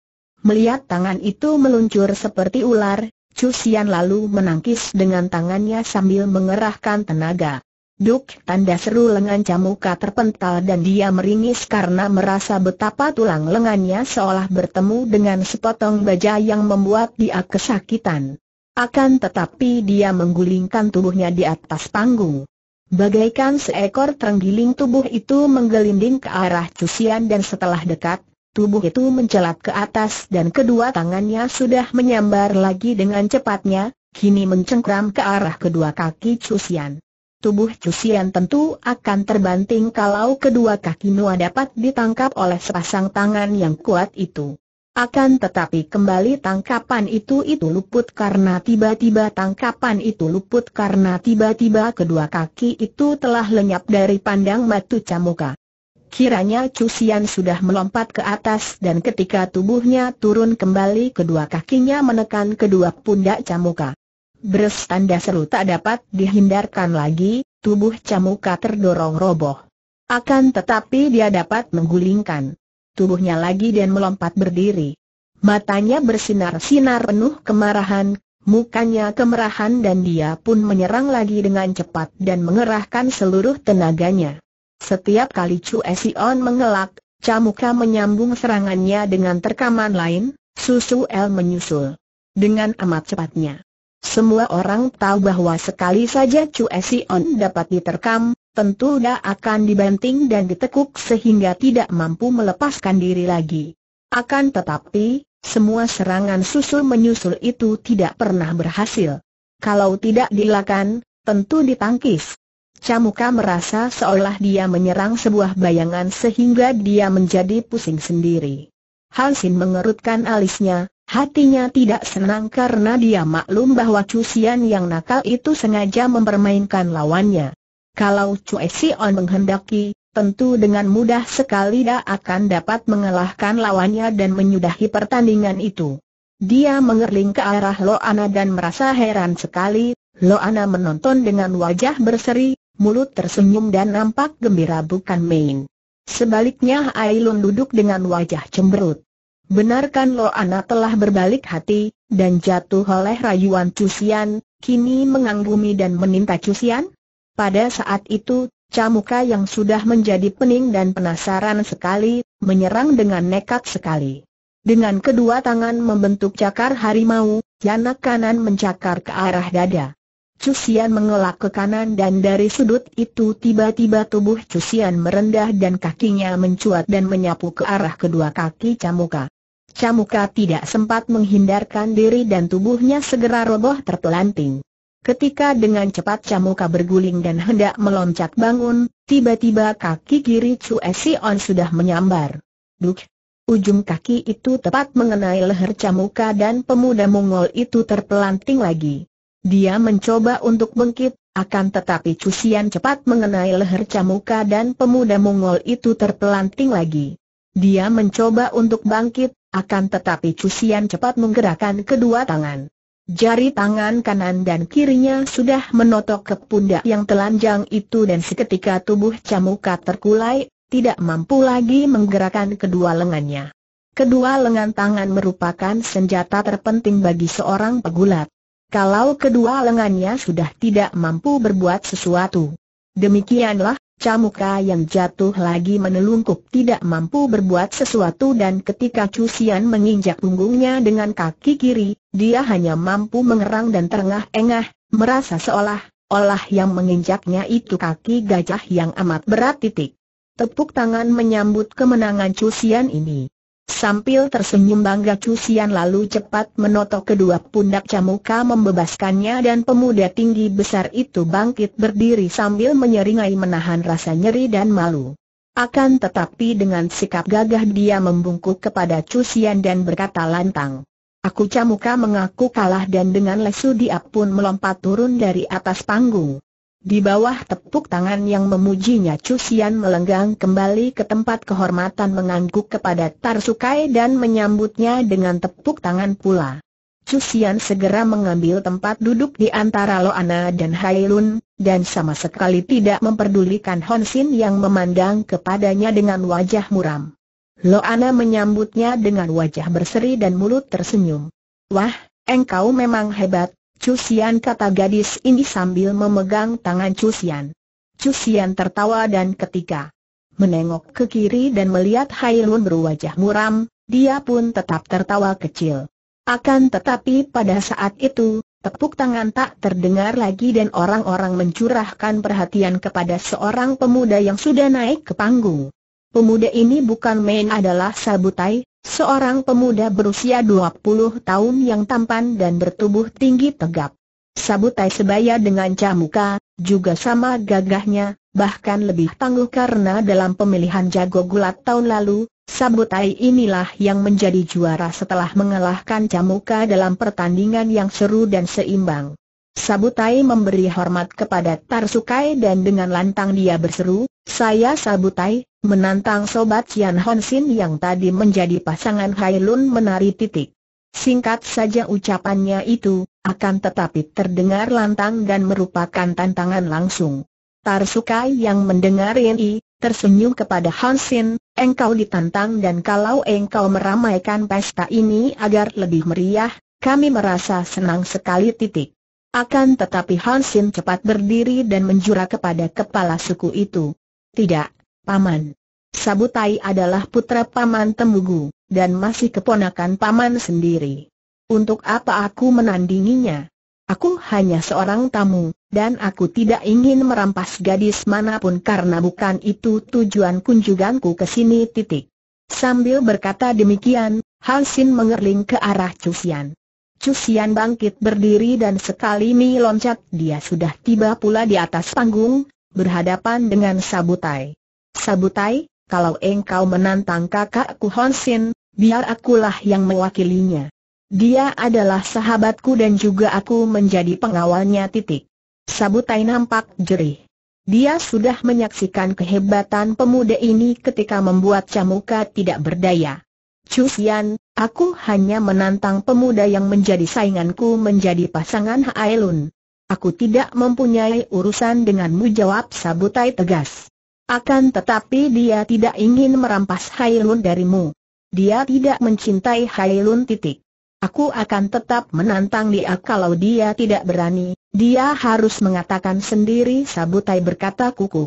Melihat tangan itu meluncur seperti ular, Cusian lalu menangkis dengan tangannya sambil mengerahkan tenaga. Duk tanda seru lengan Camuka terpental dan dia meringis karena merasa betapa tulang lengannya seolah bertemu dengan sepotong baja yang membuat dia kesakitan. Akan tetapi dia menggulingkan tubuhnya di atas panggung. Bagaikan seekor terenggiling tubuh itu menggelinding ke arah cusian dan setelah dekat, Tubuh itu mencelat ke atas dan kedua tangannya sudah menyambar lagi dengan cepatnya, kini mencengkram ke arah kedua kaki Cusian. Tubuh Cusian tentu akan terbanting kalau kedua kaki Nua dapat ditangkap oleh sepasang tangan yang kuat itu. Akan tetapi kembali tangkapan itu itu luput karena tiba-tiba tangkapan itu luput karena tiba-tiba kedua kaki itu telah lenyap dari pandang matu camuka. Kiranya Cusian sudah melompat ke atas dan ketika tubuhnya turun kembali kedua kakinya menekan kedua pundak Camuka. Beres tanda seru tak dapat dihindarkan lagi, tubuh Camuka terdorong roboh. Akan tetapi dia dapat menggulingkan tubuhnya lagi dan melompat berdiri. Matanya bersinar-sinar penuh kemarahan, mukanya kemerahan dan dia pun menyerang lagi dengan cepat dan mengerahkan seluruh tenaganya. Setiap kali Chu Esion mengelak, Camuka menyambung serangannya dengan terkaman lain, Susu El menyusul. Dengan amat cepatnya. Semua orang tahu bahwa sekali saja Chu Esion dapat diterkam, tentu dia akan dibanting dan ditekuk sehingga tidak mampu melepaskan diri lagi. Akan tetapi, semua serangan susul menyusul itu tidak pernah berhasil. Kalau tidak dilakukan, tentu ditangkis. Camuka merasa seolah dia menyerang sebuah bayangan sehingga dia menjadi pusing sendiri. Hansin mengerutkan alisnya, hatinya tidak senang karena dia maklum bahwa Cusian yang nakal itu sengaja mempermainkan lawannya. Kalau Chue Sion menghendaki, tentu dengan mudah sekali dia akan dapat mengalahkan lawannya dan menyudahi pertandingan itu. Dia mengerling ke arah Loana dan merasa heran sekali, Loana menonton dengan wajah berseri, mulut tersenyum dan nampak gembira bukan main. Sebaliknya Ailun duduk dengan wajah cemberut. Benarkan Lo anak telah berbalik hati, dan jatuh oleh rayuan Cusian, kini mengagumi dan meninta Cusian? Pada saat itu, Camuka yang sudah menjadi pening dan penasaran sekali, menyerang dengan nekat sekali. Dengan kedua tangan membentuk cakar harimau, Yana kanan mencakar ke arah dada. Cusian mengelak ke kanan dan dari sudut itu tiba-tiba tubuh Cusian merendah dan kakinya mencuat dan menyapu ke arah kedua kaki Camuka. Camuka tidak sempat menghindarkan diri dan tubuhnya segera roboh terpelanting. Ketika dengan cepat Camuka berguling dan hendak meloncat bangun, tiba-tiba kaki kiri Cusian sudah menyambar. Duk! Ujung kaki itu tepat mengenai leher Camuka dan pemuda Mongol itu terpelanting lagi. Dia mencoba untuk bangkit, akan tetapi cucian cepat mengenai leher Camuka dan pemuda Mongol itu terpelanting lagi. Dia mencoba untuk bangkit, akan tetapi cucian cepat menggerakkan kedua tangan. Jari tangan kanan dan kirinya sudah menotok ke pundak yang telanjang itu dan seketika tubuh Camuka terkulai, tidak mampu lagi menggerakkan kedua lengannya. Kedua lengan tangan merupakan senjata terpenting bagi seorang pegulat kalau kedua lengannya sudah tidak mampu berbuat sesuatu. Demikianlah, Camuka yang jatuh lagi menelungkup tidak mampu berbuat sesuatu dan ketika Cusian menginjak punggungnya dengan kaki kiri, dia hanya mampu mengerang dan terengah-engah, merasa seolah, olah yang menginjaknya itu kaki gajah yang amat berat titik. Tepuk tangan menyambut kemenangan Cusian ini. Sambil tersenyum bangga Cusian lalu cepat menotok kedua pundak Camuka membebaskannya dan pemuda tinggi besar itu bangkit berdiri sambil menyeringai menahan rasa nyeri dan malu. Akan tetapi dengan sikap gagah dia membungkuk kepada Cusian dan berkata lantang. Aku Camuka mengaku kalah dan dengan lesu dia pun melompat turun dari atas panggung. Di bawah tepuk tangan yang memujinya Cusian melenggang kembali ke tempat kehormatan mengangguk kepada Tarsukai dan menyambutnya dengan tepuk tangan pula. Cusian segera mengambil tempat duduk di antara Loana dan Hailun, dan sama sekali tidak memperdulikan Honsin yang memandang kepadanya dengan wajah muram. Loana menyambutnya dengan wajah berseri dan mulut tersenyum. Wah, engkau memang hebat, Cusian kata gadis ini sambil memegang tangan Cusian. Cusian tertawa dan ketika menengok ke kiri dan melihat Hailun berwajah muram, dia pun tetap tertawa kecil. Akan tetapi pada saat itu, tepuk tangan tak terdengar lagi dan orang-orang mencurahkan perhatian kepada seorang pemuda yang sudah naik ke panggung. Pemuda ini bukan main adalah Sabutai, Seorang pemuda berusia 20 tahun yang tampan dan bertubuh tinggi tegap. Sabutai sebaya dengan camuka, juga sama gagahnya, bahkan lebih tangguh karena dalam pemilihan jago gulat tahun lalu, Sabutai inilah yang menjadi juara setelah mengalahkan camuka dalam pertandingan yang seru dan seimbang. Sabutai memberi hormat kepada Tarsukai dan dengan lantang dia berseru, saya sabutai, menantang Sobat Cian Honsin yang tadi menjadi pasangan Hai menari titik. Singkat saja ucapannya itu, akan tetapi terdengar lantang dan merupakan tantangan langsung. Tarsukai yang mendengar ini, tersenyum kepada Honsin, engkau ditantang dan kalau engkau meramaikan pesta ini agar lebih meriah, kami merasa senang sekali titik. Akan tetapi Honsin cepat berdiri dan menjura kepada kepala suku itu. Tidak, Paman. Sabutai adalah putra Paman Temugu, dan masih keponakan Paman sendiri. Untuk apa aku menandinginya? Aku hanya seorang tamu, dan aku tidak ingin merampas gadis manapun karena bukan itu tujuan kunjunganku ke sini titik. Sambil berkata demikian, Halsin mengerling ke arah Cusian. Cusian bangkit berdiri dan sekali mi loncat dia sudah tiba pula di atas panggung, berhadapan dengan Sabutai. Sabutai, kalau engkau menantang kakakku Honsin, biar akulah yang mewakilinya. Dia adalah sahabatku dan juga aku menjadi pengawalnya titik. Sabutai nampak jerih. Dia sudah menyaksikan kehebatan pemuda ini ketika membuat Camuka tidak berdaya. Cusian, aku hanya menantang pemuda yang menjadi sainganku menjadi pasangan Hailun. Aku tidak mempunyai urusan denganmu jawab Sabutai tegas. Akan tetapi dia tidak ingin merampas Hailun darimu. Dia tidak mencintai Hailun titik. Aku akan tetap menantang dia kalau dia tidak berani, dia harus mengatakan sendiri Sabutai berkata kukuh.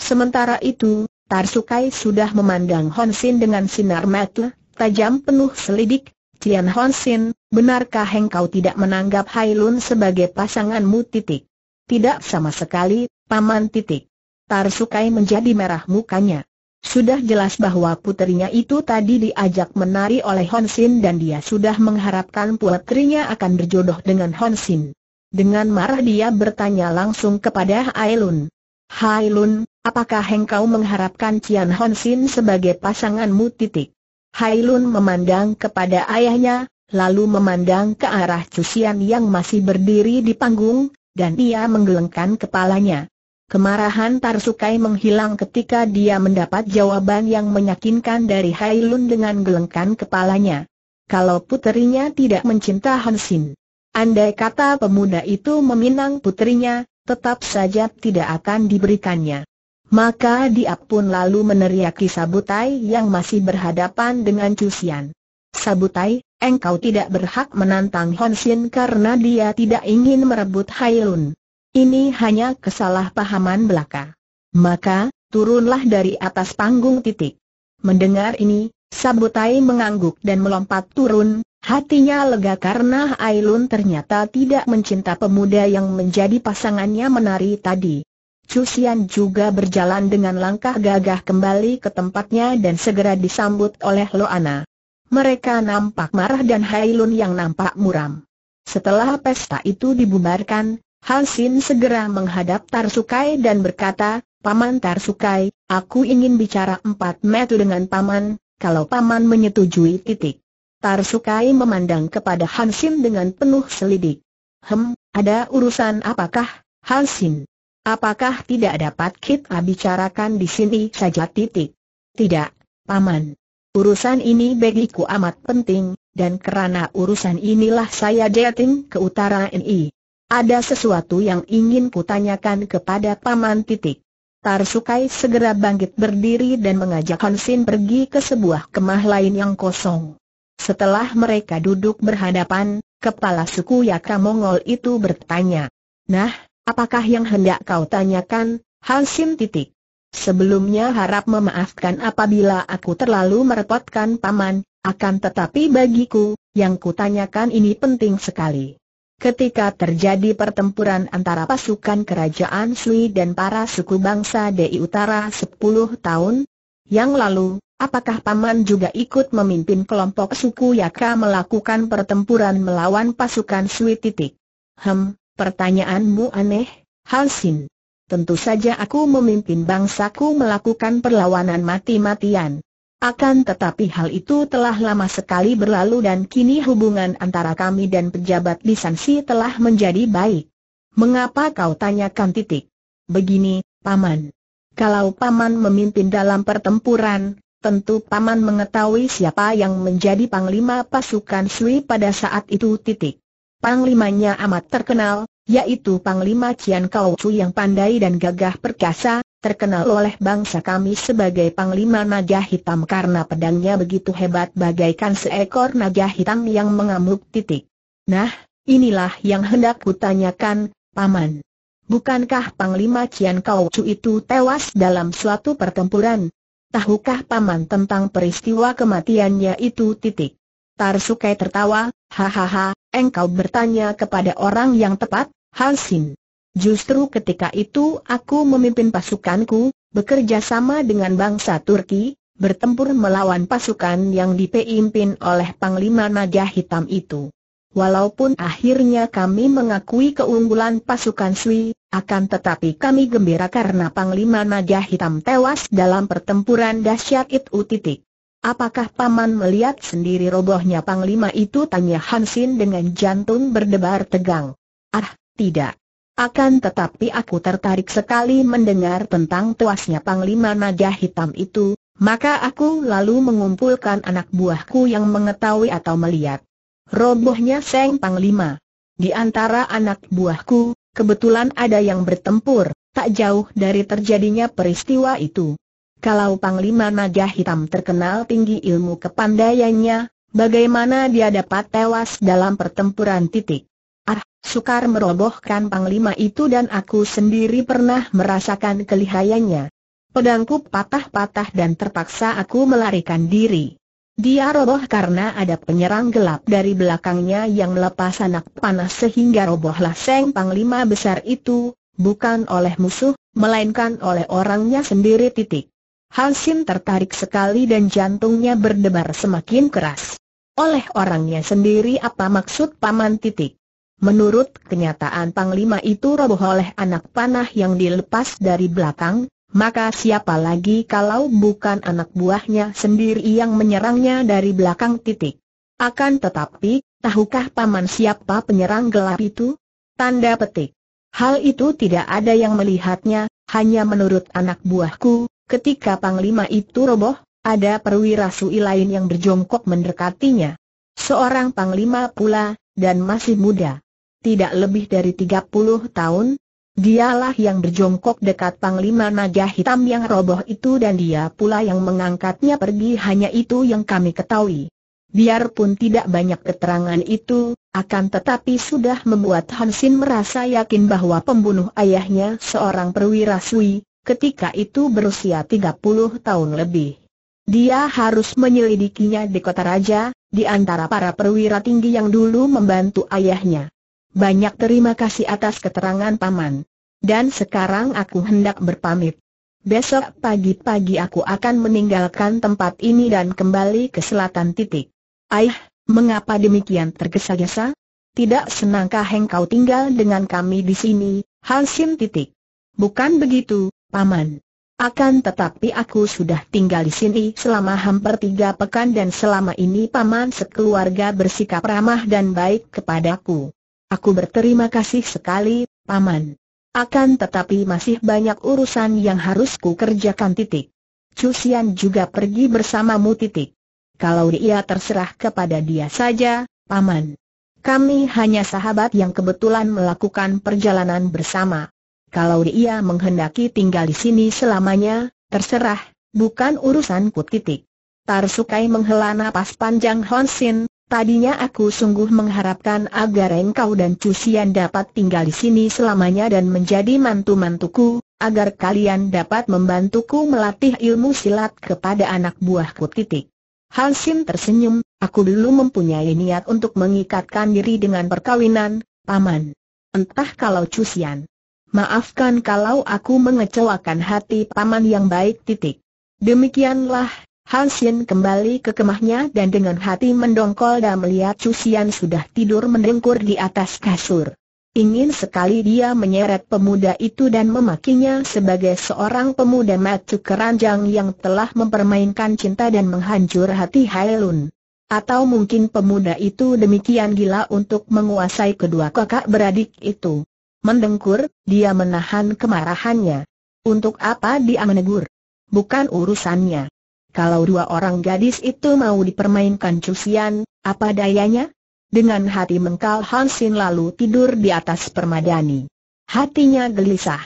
Sementara itu, Tarsukai sudah memandang Honsin dengan sinar mata, tajam penuh selidik, Tian Honsin, Benarkah engkau tidak menanggap Hailun sebagai pasanganmu titik? Tidak sama sekali, Paman titik. Tar Sukai menjadi merah mukanya. Sudah jelas bahwa putrinya itu tadi diajak menari oleh Sin dan dia sudah mengharapkan putrinya akan berjodoh dengan Sin. Dengan marah dia bertanya langsung kepada Hailun. Hailun, apakah engkau mengharapkan Cian Sin sebagai pasanganmu titik? Hailun memandang kepada ayahnya, lalu memandang ke arah Cusian yang masih berdiri di panggung, dan ia menggelengkan kepalanya. Kemarahan Tarsukai menghilang ketika dia mendapat jawaban yang meyakinkan dari Hailun dengan gelengkan kepalanya. Kalau puterinya tidak mencinta Hansin. Andai kata pemuda itu meminang putrinya, tetap saja tidak akan diberikannya. Maka dia pun lalu meneriaki Sabutai yang masih berhadapan dengan Cusian. Sabutai, engkau tidak berhak menantang Hon karena dia tidak ingin merebut Hailun. Ini hanya kesalahpahaman belaka. Maka, turunlah dari atas panggung titik. Mendengar ini, Sabutai mengangguk dan melompat turun, hatinya lega karena Hailun ternyata tidak mencinta pemuda yang menjadi pasangannya menari tadi. Cusian juga berjalan dengan langkah gagah kembali ke tempatnya dan segera disambut oleh Loana mereka nampak marah dan Hailun yang nampak muram. Setelah pesta itu dibubarkan, Halsin segera menghadap Tarsukai dan berkata, Paman Tarsukai, aku ingin bicara empat metu dengan Paman, kalau Paman menyetujui titik. Tarsukai memandang kepada Hansin dengan penuh selidik. Hem, ada urusan apakah, Hansin? Apakah tidak dapat kita bicarakan di sini saja titik? Tidak, Paman. Urusan ini bagiku amat penting, dan kerana urusan inilah saya dating ke utara NI. Ada sesuatu yang ingin kutanyakan kepada Paman Titik. Tarsukai segera bangkit berdiri dan mengajak Hansin pergi ke sebuah kemah lain yang kosong. Setelah mereka duduk berhadapan, kepala suku Yaka Mongol itu bertanya, Nah, apakah yang hendak kau tanyakan, Hansin Titik? Sebelumnya harap memaafkan apabila aku terlalu merepotkan paman, akan tetapi bagiku, yang kutanyakan ini penting sekali. Ketika terjadi pertempuran antara pasukan kerajaan Sui dan para suku bangsa di Utara 10 tahun yang lalu, apakah paman juga ikut memimpin kelompok suku Yaka melakukan pertempuran melawan pasukan Sui titik? Hem, pertanyaanmu aneh, Halsin tentu saja aku memimpin bangsaku melakukan perlawanan mati-matian. Akan tetapi hal itu telah lama sekali berlalu dan kini hubungan antara kami dan pejabat di telah menjadi baik. Mengapa kau tanyakan titik? Begini, Paman. Kalau Paman memimpin dalam pertempuran, tentu Paman mengetahui siapa yang menjadi Panglima pasukan Sui pada saat itu titik. Panglimanya amat terkenal, yaitu Panglima Cian Kau Chu yang pandai dan gagah perkasa, terkenal oleh bangsa kami sebagai Panglima Naga Hitam karena pedangnya begitu hebat bagaikan seekor naga hitam yang mengamuk titik. Nah, inilah yang hendak kutanyakan, Paman. Bukankah Panglima Cian Kau Chu itu tewas dalam suatu pertempuran? Tahukah Paman tentang peristiwa kematiannya itu titik? Tarsukai tertawa, hahaha, engkau bertanya kepada orang yang tepat, Sin. Justru ketika itu aku memimpin pasukanku, bekerja sama dengan bangsa Turki, bertempur melawan pasukan yang dipimpin oleh Panglima Naga Hitam itu. Walaupun akhirnya kami mengakui keunggulan pasukan Sui, akan tetapi kami gembira karena Panglima Naga Hitam tewas dalam pertempuran dahsyat itu titik. Apakah Paman melihat sendiri robohnya Panglima itu? Tanya Hansin dengan jantung berdebar tegang. Ah, tidak. Akan tetapi aku tertarik sekali mendengar tentang tuasnya Panglima Naga Hitam itu, maka aku lalu mengumpulkan anak buahku yang mengetahui atau melihat robohnya Seng Panglima. Di antara anak buahku, kebetulan ada yang bertempur, tak jauh dari terjadinya peristiwa itu. Kalau Panglima Naga Hitam terkenal tinggi ilmu kepandaiannya, bagaimana dia dapat tewas dalam pertempuran titik? Ah, sukar merobohkan Panglima itu dan aku sendiri pernah merasakan kelihayannya. Pedangku patah-patah dan terpaksa aku melarikan diri. Dia roboh karena ada penyerang gelap dari belakangnya yang melepas anak panas sehingga robohlah Seng Panglima besar itu, bukan oleh musuh, melainkan oleh orangnya sendiri titik. Hal Hansim tertarik sekali dan jantungnya berdebar semakin keras. Oleh orangnya sendiri apa maksud paman titik? Menurut kenyataan Panglima itu roboh oleh anak panah yang dilepas dari belakang, maka siapa lagi kalau bukan anak buahnya sendiri yang menyerangnya dari belakang titik. Akan tetapi, tahukah paman siapa penyerang gelap itu? Tanda petik. Hal itu tidak ada yang melihatnya, hanya menurut anak buahku, Ketika panglima itu roboh, ada perwira sui lain yang berjongkok mendekatinya. Seorang panglima pula, dan masih muda. Tidak lebih dari 30 tahun, dialah yang berjongkok dekat panglima naga hitam yang roboh itu dan dia pula yang mengangkatnya pergi hanya itu yang kami ketahui. Biarpun tidak banyak keterangan itu, akan tetapi sudah membuat Hansin merasa yakin bahwa pembunuh ayahnya seorang perwira Sui, ketika itu berusia 30 tahun lebih. Dia harus menyelidikinya di kota raja, di antara para perwira tinggi yang dulu membantu ayahnya. Banyak terima kasih atas keterangan paman. Dan sekarang aku hendak berpamit. Besok pagi-pagi aku akan meninggalkan tempat ini dan kembali ke selatan titik. Ayah, mengapa demikian tergesa-gesa? Tidak senangkah engkau tinggal dengan kami di sini, Halsim titik. Bukan begitu, Paman. Akan tetapi aku sudah tinggal di sini selama hampir tiga pekan dan selama ini paman sekeluarga bersikap ramah dan baik kepadaku. Aku berterima kasih sekali, paman. Akan tetapi masih banyak urusan yang harus ku kerjakan titik. Cusian juga pergi bersamamu titik. Kalau dia terserah kepada dia saja, paman. Kami hanya sahabat yang kebetulan melakukan perjalanan bersama. Kalau dia menghendaki tinggal di sini selamanya, terserah, bukan urusanku titik. Tarsukai menghela napas panjang Honsin, tadinya aku sungguh mengharapkan agar engkau dan Cusian dapat tinggal di sini selamanya dan menjadi mantu-mantuku, agar kalian dapat membantuku melatih ilmu silat kepada anak buahku titik. Hansin tersenyum, aku dulu mempunyai niat untuk mengikatkan diri dengan perkawinan, paman. Entah kalau Cusian Maafkan kalau aku mengecewakan hati paman yang baik titik. Demikianlah, Han kembali ke kemahnya dan dengan hati mendongkol dan melihat Cusian sudah tidur mendengkur di atas kasur. Ingin sekali dia menyeret pemuda itu dan memakinya sebagai seorang pemuda macu keranjang yang telah mempermainkan cinta dan menghancur hati Hailun. Atau mungkin pemuda itu demikian gila untuk menguasai kedua kakak beradik itu. Mendengkur, dia menahan kemarahannya. Untuk apa dia menegur? Bukan urusannya. Kalau dua orang gadis itu mau dipermainkan cusian, apa dayanya? Dengan hati mengkal Hansin lalu tidur di atas permadani. Hatinya gelisah.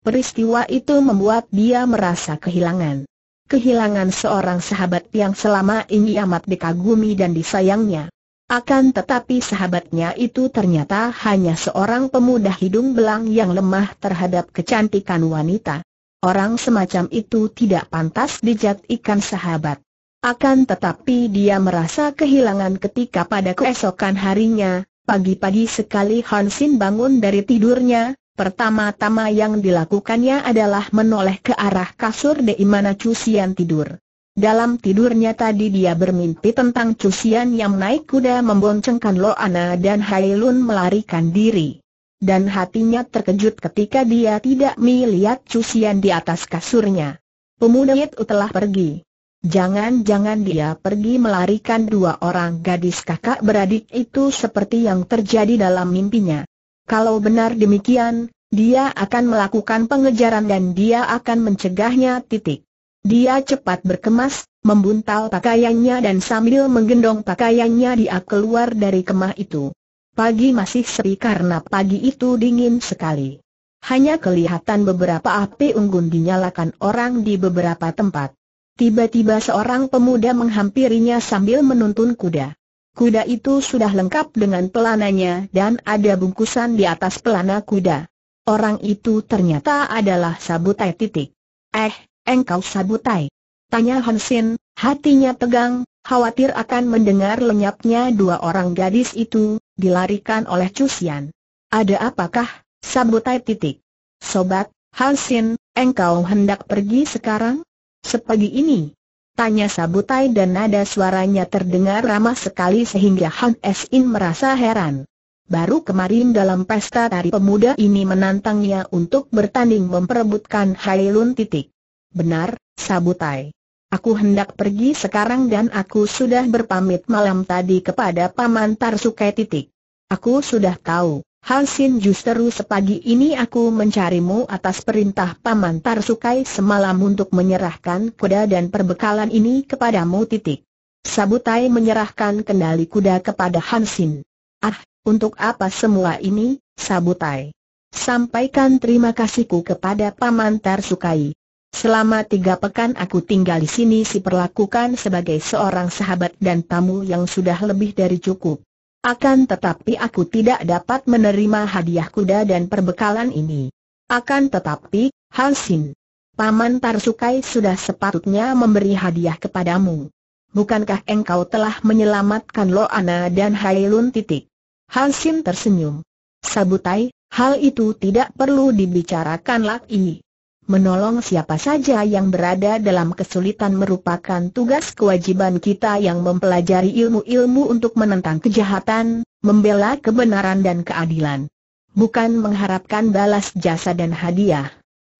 Peristiwa itu membuat dia merasa kehilangan. Kehilangan seorang sahabat yang selama ini amat dikagumi dan disayangnya. Akan tetapi sahabatnya itu ternyata hanya seorang pemuda hidung belang yang lemah terhadap kecantikan wanita. Orang semacam itu tidak pantas dijadikan sahabat. Akan tetapi dia merasa kehilangan ketika pada keesokan harinya, pagi-pagi sekali Hansin bangun dari tidurnya, pertama-tama yang dilakukannya adalah menoleh ke arah kasur di mana Cusian tidur. Dalam tidurnya tadi dia bermimpi tentang Cusian yang naik kuda memboncengkan Loana dan Hailun melarikan diri. Dan hatinya terkejut ketika dia tidak melihat Cusian di atas kasurnya. Pemuda itu telah pergi. Jangan-jangan dia pergi melarikan dua orang gadis kakak beradik itu seperti yang terjadi dalam mimpinya. Kalau benar demikian, dia akan melakukan pengejaran dan dia akan mencegahnya titik. Dia cepat berkemas, membuntal pakaiannya dan sambil menggendong pakaiannya dia keluar dari kemah itu. Pagi masih sepi karena pagi itu dingin sekali. Hanya kelihatan beberapa api unggun dinyalakan orang di beberapa tempat. Tiba-tiba seorang pemuda menghampirinya sambil menuntun kuda. Kuda itu sudah lengkap dengan pelananya dan ada bungkusan di atas pelana kuda. Orang itu ternyata adalah Sabutai Titik. Eh, engkau sabutai? Tanya Hansin, hatinya tegang, khawatir akan mendengar lenyapnya dua orang gadis itu, dilarikan oleh Cusian. Ada apakah, sabutai titik? Sobat, Hansin, engkau hendak pergi sekarang? Sepagi ini? Tanya sabutai dan nada suaranya terdengar ramah sekali sehingga Han Esin merasa heran. Baru kemarin dalam pesta tari pemuda ini menantangnya untuk bertanding memperebutkan Hailun titik. Benar, Sabutai. Aku hendak pergi sekarang dan aku sudah berpamit malam tadi kepada Paman Tarsukai titik. Aku sudah tahu, Hansin justru sepagi ini aku mencarimu atas perintah Paman Tarsukai semalam untuk menyerahkan kuda dan perbekalan ini kepadamu titik. Sabutai menyerahkan kendali kuda kepada Hansin. Ah, untuk apa semua ini, Sabutai? Sampaikan terima kasihku kepada Paman Tarsukai. Selama tiga pekan aku tinggal di sini si perlakukan sebagai seorang sahabat dan tamu yang sudah lebih dari cukup. Akan tetapi aku tidak dapat menerima hadiah kuda dan perbekalan ini. Akan tetapi, Halsin, Paman Tarsukai sudah sepatutnya memberi hadiah kepadamu. Bukankah engkau telah menyelamatkan Loana dan Hailun titik? Halsin tersenyum. Sabutai, hal itu tidak perlu dibicarakan lagi. Menolong siapa saja yang berada dalam kesulitan merupakan tugas kewajiban kita yang mempelajari ilmu-ilmu untuk menentang kejahatan, membela kebenaran dan keadilan. Bukan mengharapkan balas jasa dan hadiah.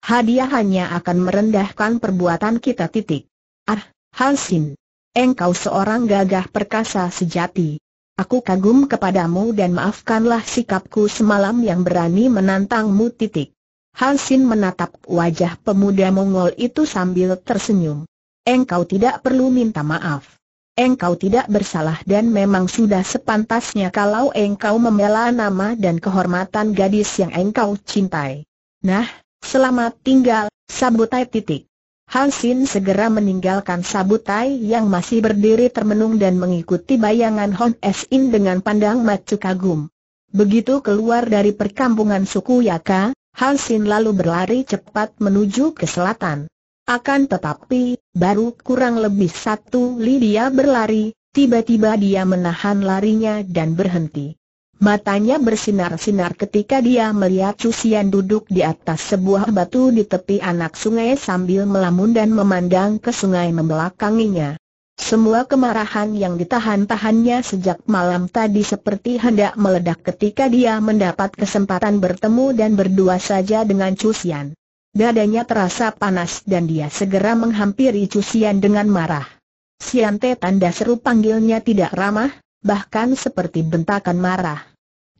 Hadiah hanya akan merendahkan perbuatan kita titik. Ah, Hansin. Engkau seorang gagah perkasa sejati. Aku kagum kepadamu dan maafkanlah sikapku semalam yang berani menantangmu titik. Hansin menatap wajah pemuda Mongol itu sambil tersenyum. Engkau tidak perlu minta maaf. Engkau tidak bersalah dan memang sudah sepantasnya kalau engkau membela nama dan kehormatan gadis yang engkau cintai. Nah, selamat tinggal, Sabutai titik. Hansin segera meninggalkan Sabutai yang masih berdiri termenung dan mengikuti bayangan Hon Es In dengan pandang macu kagum. Begitu keluar dari perkampungan suku Yaka, Halsin lalu berlari cepat menuju ke selatan. Akan tetapi, baru kurang lebih satu li dia berlari, tiba-tiba dia menahan larinya dan berhenti. Matanya bersinar-sinar ketika dia melihat Cusian duduk di atas sebuah batu di tepi anak sungai sambil melamun dan memandang ke sungai membelakanginya. Semua kemarahan yang ditahan-tahannya sejak malam tadi seperti hendak meledak ketika dia mendapat kesempatan bertemu dan berdua saja dengan Cusian. Dadanya terasa panas dan dia segera menghampiri Cusian dengan marah. Siante tanda seru panggilnya tidak ramah, bahkan seperti bentakan marah.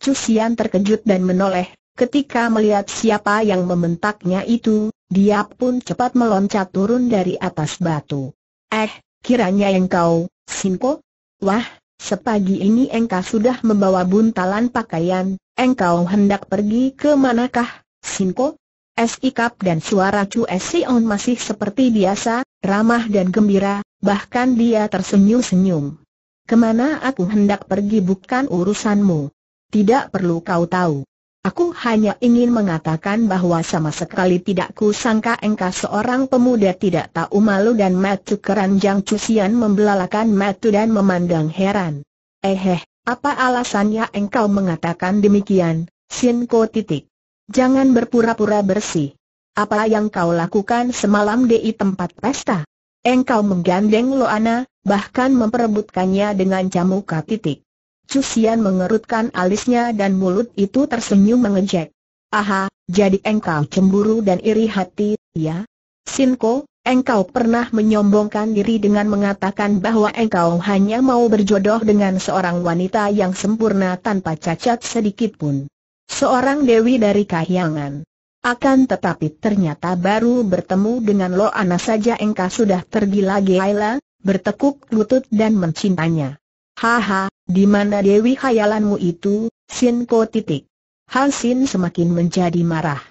Cusian terkejut dan menoleh, ketika melihat siapa yang membentaknya itu, dia pun cepat meloncat turun dari atas batu. Eh, Kiranya engkau, Simpo? Wah, sepagi ini engkau sudah membawa buntalan pakaian, engkau hendak pergi ke manakah, Simpo? Sikap dan suara Chu Sion masih seperti biasa, ramah dan gembira, bahkan dia tersenyum-senyum. Kemana aku hendak pergi bukan urusanmu. Tidak perlu kau tahu. Aku hanya ingin mengatakan bahwa sama sekali tidak kusangka engkau seorang pemuda tidak tahu malu dan matu keranjang cusian membelalakan matu dan memandang heran. Eheh, apa alasannya engkau mengatakan demikian, Sinko titik. Jangan berpura-pura bersih. Apa yang kau lakukan semalam di tempat pesta? Engkau menggandeng Loana, bahkan memperebutkannya dengan camuka titik. Cusian mengerutkan alisnya dan mulut itu tersenyum mengejek. Aha, jadi engkau cemburu dan iri hati, ya? Sinko, engkau pernah menyombongkan diri dengan mengatakan bahwa engkau hanya mau berjodoh dengan seorang wanita yang sempurna tanpa cacat sedikit pun. Seorang dewi dari kahyangan. Akan tetapi ternyata baru bertemu dengan Loana saja engkau sudah tergila-gila, bertekuk lutut dan mencintanya. Haha, di mana Dewi khayalanmu itu, Sin titik. Hal Sin semakin menjadi marah.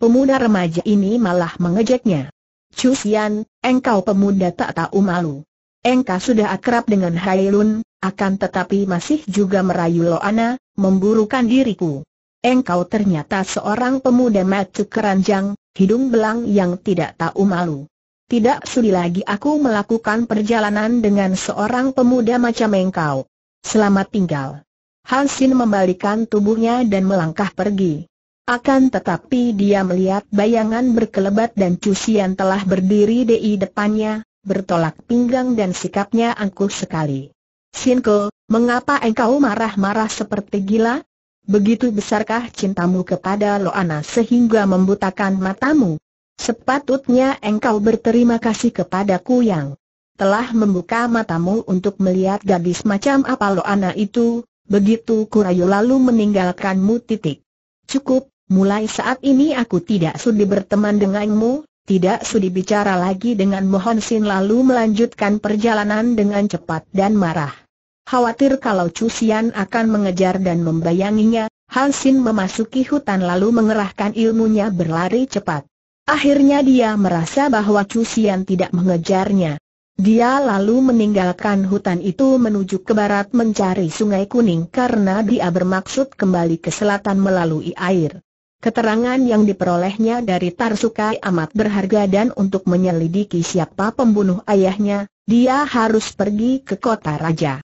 Pemuda remaja ini malah mengejeknya. Xian, engkau pemuda tak tahu malu. Engkau sudah akrab dengan Hailun, akan tetapi masih juga merayu Loana, memburukan diriku. Engkau ternyata seorang pemuda macu keranjang, hidung belang yang tidak tahu malu. Tidak sudi lagi aku melakukan perjalanan dengan seorang pemuda macam engkau. Selamat tinggal. Hansin membalikan tubuhnya dan melangkah pergi. Akan tetapi dia melihat bayangan berkelebat dan cusian telah berdiri di depannya, bertolak pinggang dan sikapnya angkuh sekali. Sinko, mengapa engkau marah-marah seperti gila? Begitu besarkah cintamu kepada Loana sehingga membutakan matamu? Sepatutnya engkau berterima kasih kepadaku yang telah membuka matamu untuk melihat gadis macam apa Loana itu, begitu Kurayu lalu meninggalkanmu titik. Cukup, mulai saat ini aku tidak sudi berteman denganmu, tidak sudi bicara lagi dengan Mohon Sin lalu melanjutkan perjalanan dengan cepat dan marah. Khawatir kalau Cusian akan mengejar dan membayanginya, Han Sin memasuki hutan lalu mengerahkan ilmunya berlari cepat. Akhirnya dia merasa bahwa Cusian tidak mengejarnya. Dia lalu meninggalkan hutan itu menuju ke barat mencari sungai kuning karena dia bermaksud kembali ke selatan melalui air. Keterangan yang diperolehnya dari Tarsukai amat berharga dan untuk menyelidiki siapa pembunuh ayahnya, dia harus pergi ke kota raja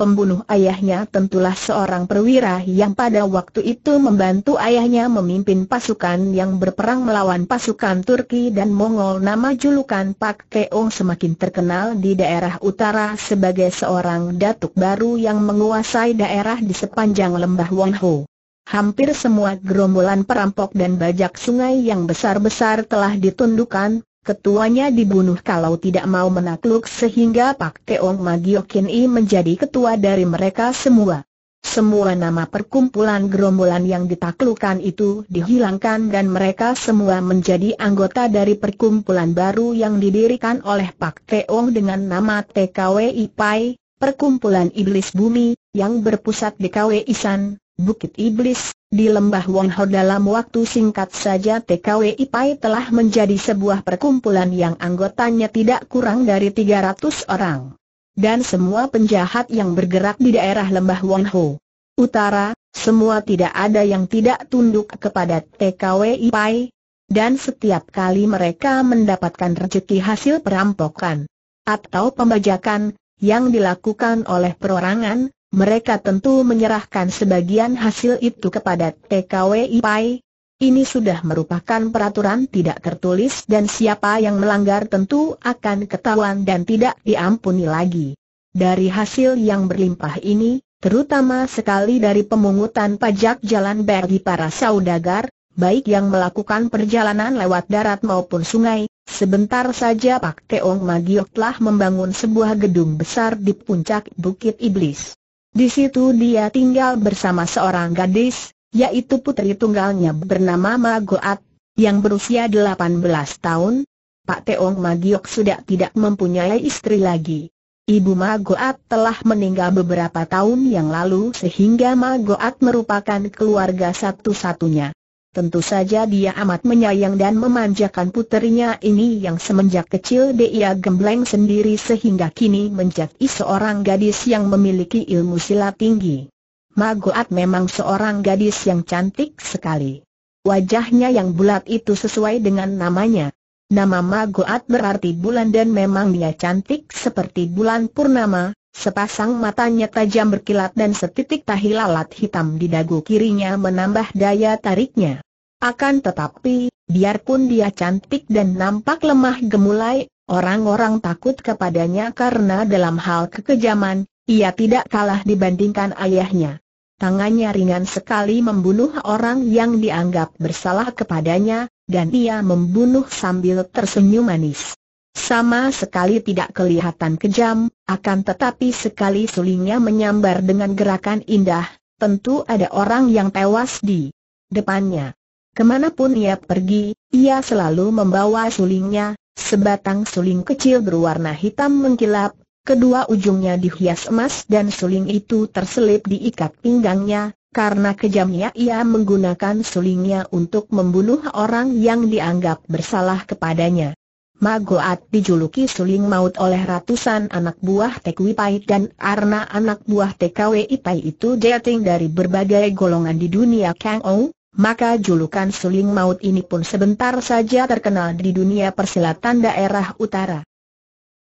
pembunuh ayahnya tentulah seorang perwira yang pada waktu itu membantu ayahnya memimpin pasukan yang berperang melawan pasukan Turki dan Mongol. Nama julukan Pak Keong semakin terkenal di daerah utara sebagai seorang datuk baru yang menguasai daerah di sepanjang lembah Wonho. Hampir semua gerombolan perampok dan bajak sungai yang besar-besar telah ditundukkan, ketuanya dibunuh kalau tidak mau menakluk sehingga Pak Teong Magio i menjadi ketua dari mereka semua. Semua nama perkumpulan gerombolan yang ditaklukan itu dihilangkan dan mereka semua menjadi anggota dari perkumpulan baru yang didirikan oleh Pak Teong dengan nama TKW Pai, Perkumpulan Iblis Bumi, yang berpusat di KWI Isan, Bukit Iblis, di lembah Wonho dalam waktu singkat saja TKW Ipai telah menjadi sebuah perkumpulan yang anggotanya tidak kurang dari 300 orang. Dan semua penjahat yang bergerak di daerah lembah Wonho Utara, semua tidak ada yang tidak tunduk kepada TKW Ipai. Dan setiap kali mereka mendapatkan rezeki hasil perampokan atau pembajakan yang dilakukan oleh perorangan, mereka tentu menyerahkan sebagian hasil itu kepada TKWI Pai. Ini sudah merupakan peraturan tidak tertulis dan siapa yang melanggar tentu akan ketahuan dan tidak diampuni lagi. Dari hasil yang berlimpah ini, terutama sekali dari pemungutan pajak jalan bagi para saudagar, baik yang melakukan perjalanan lewat darat maupun sungai, Sebentar saja Pak Teong Magiok telah membangun sebuah gedung besar di puncak Bukit Iblis. Di situ dia tinggal bersama seorang gadis, yaitu putri tunggalnya bernama Ma Goat, yang berusia 18 tahun. Pak Teong Magiok sudah tidak mempunyai istri lagi. Ibu Ma Goat telah meninggal beberapa tahun yang lalu sehingga Ma Goat merupakan keluarga satu-satunya. Tentu saja dia amat menyayang dan memanjakan puterinya ini yang semenjak kecil dia gembleng sendiri sehingga kini menjadi seorang gadis yang memiliki ilmu silat tinggi. Magoat memang seorang gadis yang cantik sekali. Wajahnya yang bulat itu sesuai dengan namanya. Nama Magoat berarti bulan dan memang dia cantik seperti bulan purnama, Sepasang matanya tajam berkilat dan setitik tahi lalat hitam di dagu kirinya menambah daya tariknya. Akan tetapi, biarpun dia cantik dan nampak lemah gemulai, orang-orang takut kepadanya karena dalam hal kekejaman, ia tidak kalah dibandingkan ayahnya. Tangannya ringan sekali membunuh orang yang dianggap bersalah kepadanya, dan ia membunuh sambil tersenyum manis. Sama sekali tidak kelihatan kejam, akan tetapi sekali sulingnya menyambar dengan gerakan indah, tentu ada orang yang tewas di depannya. Kemanapun ia pergi, ia selalu membawa sulingnya, sebatang suling kecil berwarna hitam mengkilap, kedua ujungnya dihias emas dan suling itu terselip di ikat pinggangnya, karena kejamnya ia menggunakan sulingnya untuk membunuh orang yang dianggap bersalah kepadanya. Magoat dijuluki suling maut oleh ratusan anak buah Tekwi Pai dan Arna anak buah TKWI Pai itu dating dari berbagai golongan di dunia Kang Ou, maka julukan suling maut ini pun sebentar saja terkenal di dunia persilatan daerah utara.